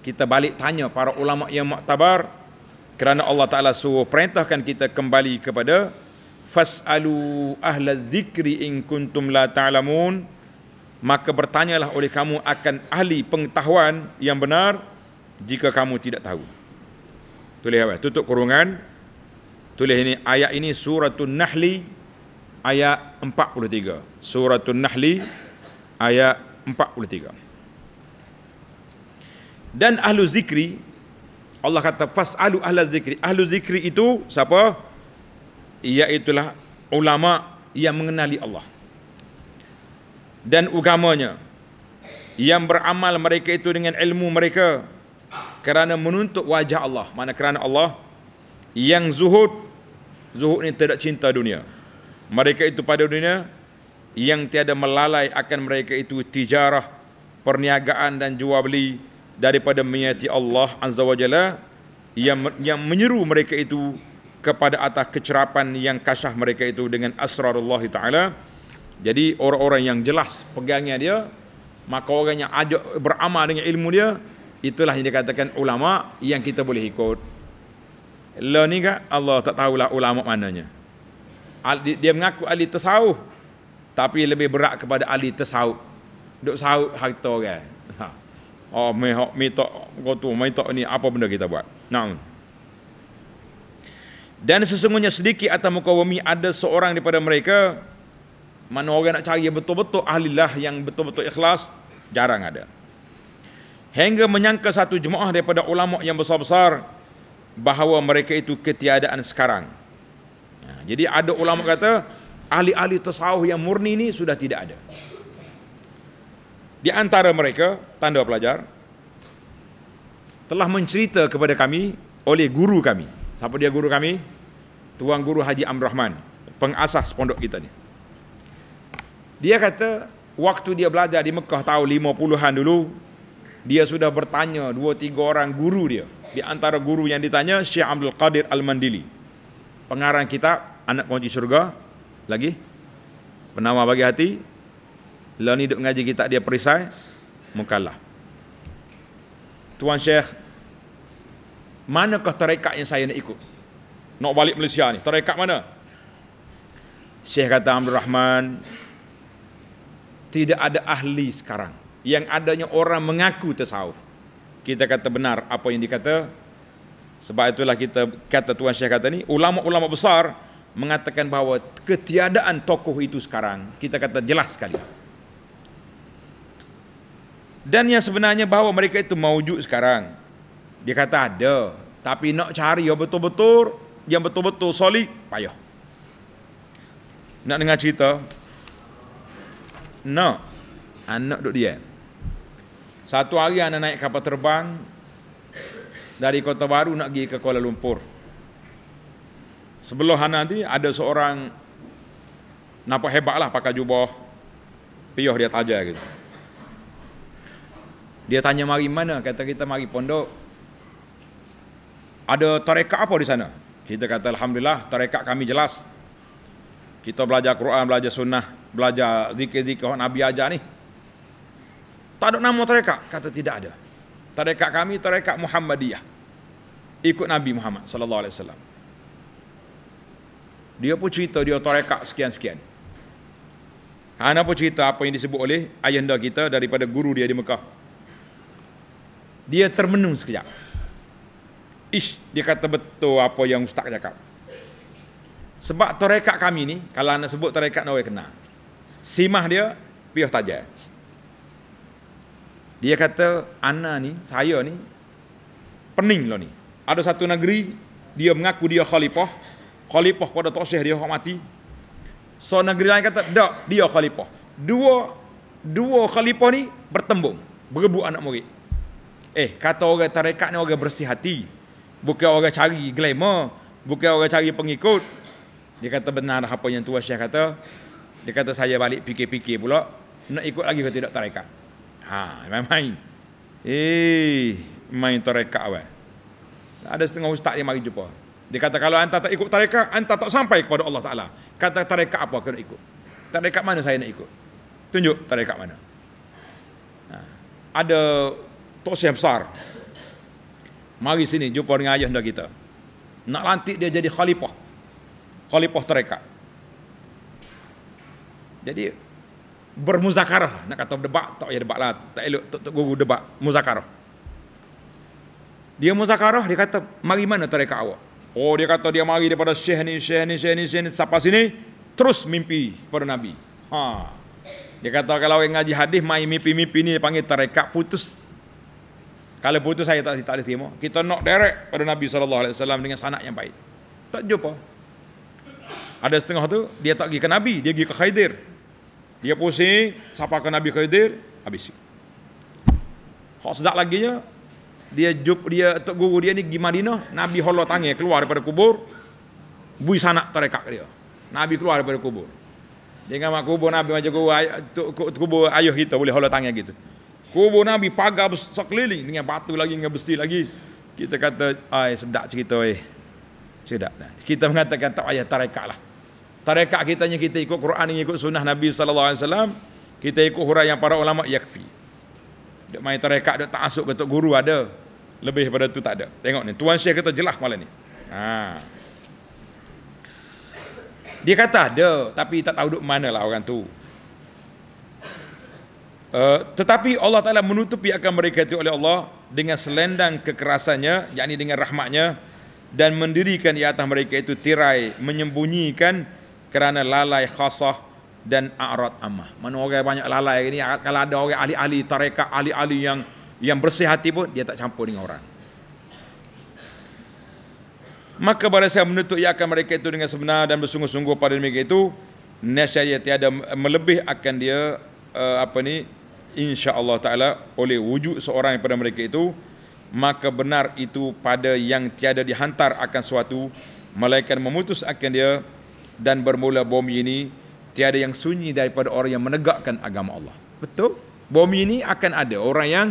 Kita balik tanya para ulama yang maktabar kerana Allah Taala suruh perintahkan kita kembali kepada fasalu ahla zikri in kuntum la ta'lamun maka bertanyalah oleh kamu akan ahli pengetahuan yang benar jika kamu tidak tahu tulis apa tutup kurungan tulis ini ayat ini suratul nahli ayat 43 An-Nahl ayat 43 dan ahlu zikri Allah kata fasalu ahlu zikri ahlu zikri itu siapa iaitulah ulama yang mengenali Allah dan agamanya yang beramal mereka itu dengan ilmu mereka kerana menuntut wajah Allah mana kerana Allah yang zuhud zuhud ini tidak cinta dunia mereka itu pada dunia yang tiada melalai akan mereka itu tijarah perniagaan dan jual beli daripada menyati Allah azza wajalla yang yang menyeru mereka itu kepada atas kecerapan yang kasah mereka itu dengan asrar asrarullah taala jadi orang-orang yang jelas pegangnya dia maka orang yang ajak beramal dengan ilmu dia itulah yang dikatakan ulama yang kita boleh ikut la ni kan Allah tak tahulah ulama mananya dia mengaku ahli tasawuf tapi lebih berat kepada ahli tasawuf duk sahut harta orang ha. oh meh mitok kau tu ni apa benda kita buat naam dan sesungguhnya sedikit atau muka ada seorang daripada mereka mana orang nak cari betul-betul ahli lah yang betul-betul ikhlas jarang ada hingga menyangka satu jemaah daripada ulama yang besar-besar bahawa mereka itu ketiadaan sekarang jadi ada ulama kata ahli-ahli tasawuf yang murni ini sudah tidak ada. Di antara mereka tanda pelajar telah mencerita kepada kami oleh guru kami. Siapa dia guru kami? Tuan Guru Haji Amr Rahman, pengasas pondok kita ni. Dia kata waktu dia belajar di Mekah tahun 50-an dulu, dia sudah bertanya dua tiga orang guru dia. Di antara guru yang ditanya Syekh Abdul Qadir Al-Mandili. Pengarang kitab anak kunci syurga lagi penawar bagi hati lah ni duk ngaji kita dia perisai mukalah tuan syekh manakah tarekat yang saya nak ikut nak balik Malaysia ni tarekat mana syekh kata Abdul Rahman tidak ada ahli sekarang yang adanya orang mengaku tasawuf kita kata benar apa yang dikata sebab itulah kita kata tuan syekh kata ni ulama-ulama besar mengatakan bahawa ketiadaan tokoh itu sekarang kita kata jelas sekali dan yang sebenarnya bahawa mereka itu mewujud sekarang dia kata ada tapi nak cari yang betul-betul yang betul-betul solid payah nak dengar cerita no anak duduk dia satu hari anak naik kapal terbang dari kota baru nak pergi ke Kuala Lumpur Sebelah Hana nanti ada seorang nampak hebat lah pakai jubah piyah dia tajar gitu. Dia tanya mari mana? Kata kita mari pondok. Ada tarekat apa di sana? Kita kata Alhamdulillah tarekat kami jelas. Kita belajar Quran, belajar sunnah, belajar zikir-zikir Nabi aja ni. Tak ada nama tarekat? Kata tidak ada. Tarekat kami tarekat Muhammadiyah. Ikut Nabi Muhammad sallallahu alaihi wasallam. Dia pun cerita dia tarekat sekian-sekian. Han apa cerita apa yang disebut oleh ayahanda kita daripada guru dia di Mekah. Dia termenung sekejap. Ish, dia kata betul apa yang ustaz cakap. Sebab tarekat kami ni, kalau anda sebut tarekat, anda kenal. Simah dia, piuh tajam. Dia kata, Ana ni, saya ni, pening lah ni. Ada satu negeri, dia mengaku dia khalifah, khalifah pada Tok Syekh dia mati. So negeri lain kata, "Dak, dia khalifah." Dua dua khalifah ni bertembung, berebut anak murid. Eh, kata orang tarekat ni orang bersih hati. Bukan orang cari glamour, bukan orang cari pengikut. Dia kata benar apa yang tua Syekh kata. Dia kata saya balik fikir-fikir pula nak ikut lagi ke tidak tarekat. Ha, main-main. Eh, main tarekat awal. Ada setengah ustaz yang mari jumpa. Dia kata kalau anda tak ikut tarekat, anda tak sampai kepada Allah Ta'ala. Kata tarekat apa kena ikut? Tarekat mana saya nak ikut? Tunjuk tarekat mana. Ha. Ada Tok Syed besar. Mari sini jumpa dengan ayah anda kita. Nak lantik dia jadi khalifah. Khalifah tarekat. Jadi bermuzakarah nak kata berdebat tak payah debat tak elok tok tok guru debat muzakarah dia muzakarah dia kata mari mana tarekat awak Oh dia kata dia mari daripada syekh ni, syekh ni, syekh ni, syekh ni, siapa sini? Terus mimpi pada Nabi. Ha. Dia kata kalau orang ngaji hadis main mimpi-mimpi ni panggil tarekat putus. Kalau putus saya tak tak terima. Kita nak direct pada Nabi saw dengan sanak yang baik. Tak jumpa. Ada setengah tu dia tak pergi ke Nabi, dia pergi ke Khaidir. Dia pusing, siapa ke Nabi Khaidir? Habis. Kalau sedap lagi dia jup dia tok guru dia ni di Madinah Nabi holo tangi keluar daripada kubur bui sanak tarekat dia Nabi keluar daripada kubur dengan mak kubur Nabi macam kubur ayuh, kubur ayuh kita boleh holo tangi gitu kubur Nabi pagar besar keliling dengan batu lagi dengan besi lagi kita kata ai sedak cerita eh sedap lah. kita mengatakan tak payah tarekat lah tarekat kita ni kita ikut Quran ni ikut sunnah Nabi sallallahu alaihi wasallam kita ikut huraian para ulama yakfi dia main tarekat dia tak masuk ke tok guru ada lebih daripada itu tak ada. Tengok ni, Tuan Syekh kata jelas malam ni. Ha. Dia kata ada, tapi tak tahu duduk mana lah orang tu. Uh, tetapi Allah Ta'ala menutupi akan mereka itu oleh Allah dengan selendang kekerasannya, yakni dengan rahmatnya, dan mendirikan di atas mereka itu tirai, menyembunyikan kerana lalai khasah dan a'rat amah. Mana orang banyak lalai ini, kalau ada orang ahli-ahli tarekat, ahli-ahli yang yang bersih hati pun dia tak campur dengan orang. Maka pada saya menutup ia akan mereka itu dengan sebenar dan bersungguh-sungguh pada mereka itu, nasihat tiada melebih akan dia uh, apa ni insya-Allah taala oleh wujud seorang daripada mereka itu, maka benar itu pada yang tiada dihantar akan suatu malaikat memutus akan dia dan bermula bom ini tiada yang sunyi daripada orang yang menegakkan agama Allah. Betul? Bom ini akan ada orang yang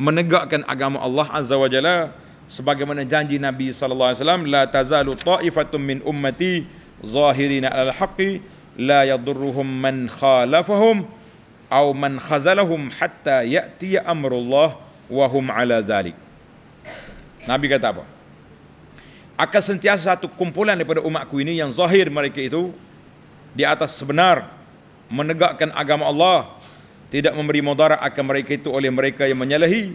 menegakkan agama Allah Azza wa Jalla sebagaimana janji Nabi sallallahu alaihi wasallam la tazalu Taifatum min ummati zahirina alal haqqi la yadurruhum man khalafahum aw man khazalahum hatta ya'ti amrullah wa hum ala zalik." Nabi kata apa akan sentiasa satu kumpulan daripada umatku ini yang zahir mereka itu di atas sebenar menegakkan agama Allah tidak memberi mudarat akan mereka itu oleh mereka yang menyalahi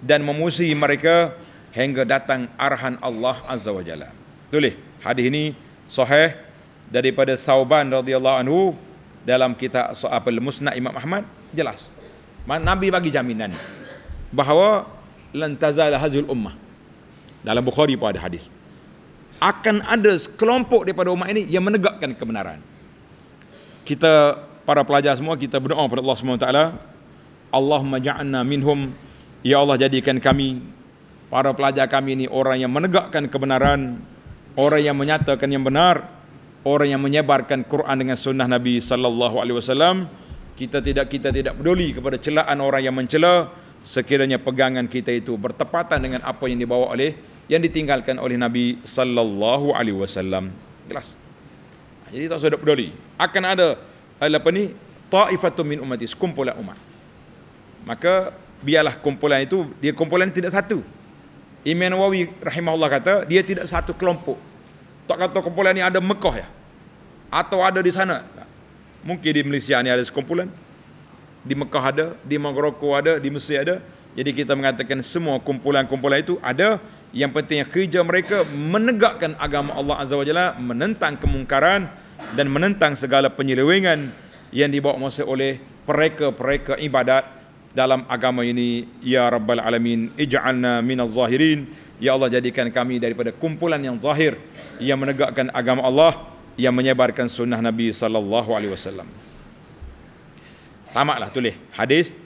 dan memusuhi mereka hingga datang arhan Allah Azza wajalla. Tulis hadis ini sahih daripada Sauban radhiyallahu anhu dalam kitab Sa'abul Musnad Imam Ahmad jelas. Nabi bagi jaminan bahawa lan tazal hazul ummah. Dalam Bukhari pun ada hadis. Akan ada sekelompok daripada umat ini yang menegakkan kebenaran. Kita para pelajar semua kita berdoa kepada Allah Subhanahu taala Allahumma ja'alna minhum ya Allah jadikan kami para pelajar kami ini orang yang menegakkan kebenaran orang yang menyatakan yang benar orang yang menyebarkan Quran dengan sunnah Nabi sallallahu alaihi wasallam kita tidak kita tidak peduli kepada celaan orang yang mencela sekiranya pegangan kita itu bertepatan dengan apa yang dibawa oleh yang ditinggalkan oleh Nabi sallallahu alaihi wasallam jelas jadi tak sudah peduli akan ada adalah apa ni taifatun min ummati sekumpulan umat maka biarlah kumpulan itu dia kumpulan tidak satu Imam Nawawi rahimahullah kata dia tidak satu kelompok tak kata kumpulan ini ada Mekah ya atau ada di sana mungkin di Malaysia ni ada sekumpulan di Mekah ada di Morocco ada di Mesir ada jadi kita mengatakan semua kumpulan-kumpulan itu ada yang pentingnya kerja mereka menegakkan agama Allah Azza wa Jalla menentang kemungkaran dan menentang segala penyelewengan yang dibawa masuk oleh pereka-pereka ibadat dalam agama ini ya rabbal alamin ij'alna min minaz zahirin ya Allah jadikan kami daripada kumpulan yang zahir yang menegakkan agama Allah yang menyebarkan sunnah Nabi sallallahu alaihi wasallam tamatlah tulis hadis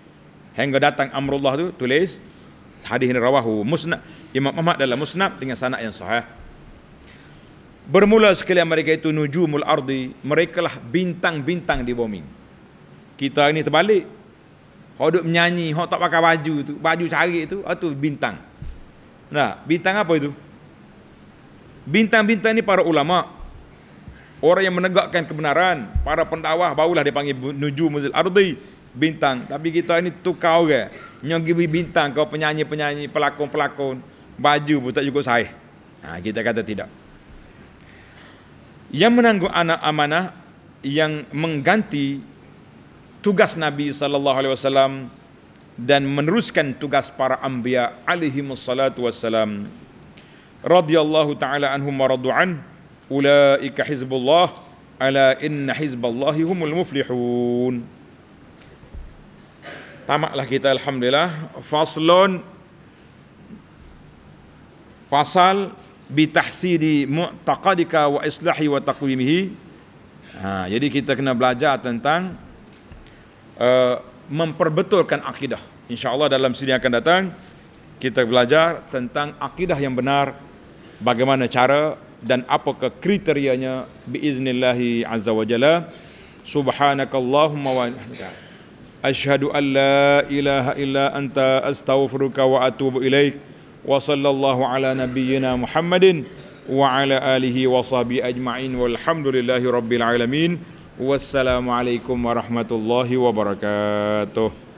hingga datang amrullah tu tulis hadis ini rawahu musnad Imam Ahmad dalam musnad dengan sanad yang sahih Bermula sekalian mereka itu nujumul ardi, mereka lah bintang-bintang di bumi. Kita ini terbalik. Hok duk menyanyi, hok tak pakai baju tu, baju cari tu, ah, tu bintang. Nah, bintang apa itu? Bintang-bintang ini para ulama orang yang menegakkan kebenaran, para pendakwah barulah dipanggil nujumul ardi, bintang. Tapi kita ini tukar orang. Nyong gibi bintang kau penyanyi-penyanyi, pelakon-pelakon, baju pun tak cukup sahih. Nah, kita kata tidak yang menanggung anak amanah yang mengganti tugas Nabi sallallahu alaihi wasallam dan meneruskan tugas para anbiya alaihi wassalatu wassalam radhiyallahu taala anhum wa radu an ulaika hizbullah ala inna hizballahi humul muflihun tamaklah kita alhamdulillah faslun fasal bitahsidi mu'taqadika wa islahi wa taqwimihi ha, jadi kita kena belajar tentang uh, memperbetulkan akidah insyaallah dalam sini akan datang kita belajar tentang akidah yang benar bagaimana cara dan apakah kriterianya biiznillahi azza wa jalla subhanakallahumma wa ashhadu alla ilaha illa anta astaghfiruka wa atubu ilaik وصلى الله على نبينا محمد وعلى آله وصحبه أجمعين والحمد لله رب العالمين والسلام عليكم ورحمة الله وبركاته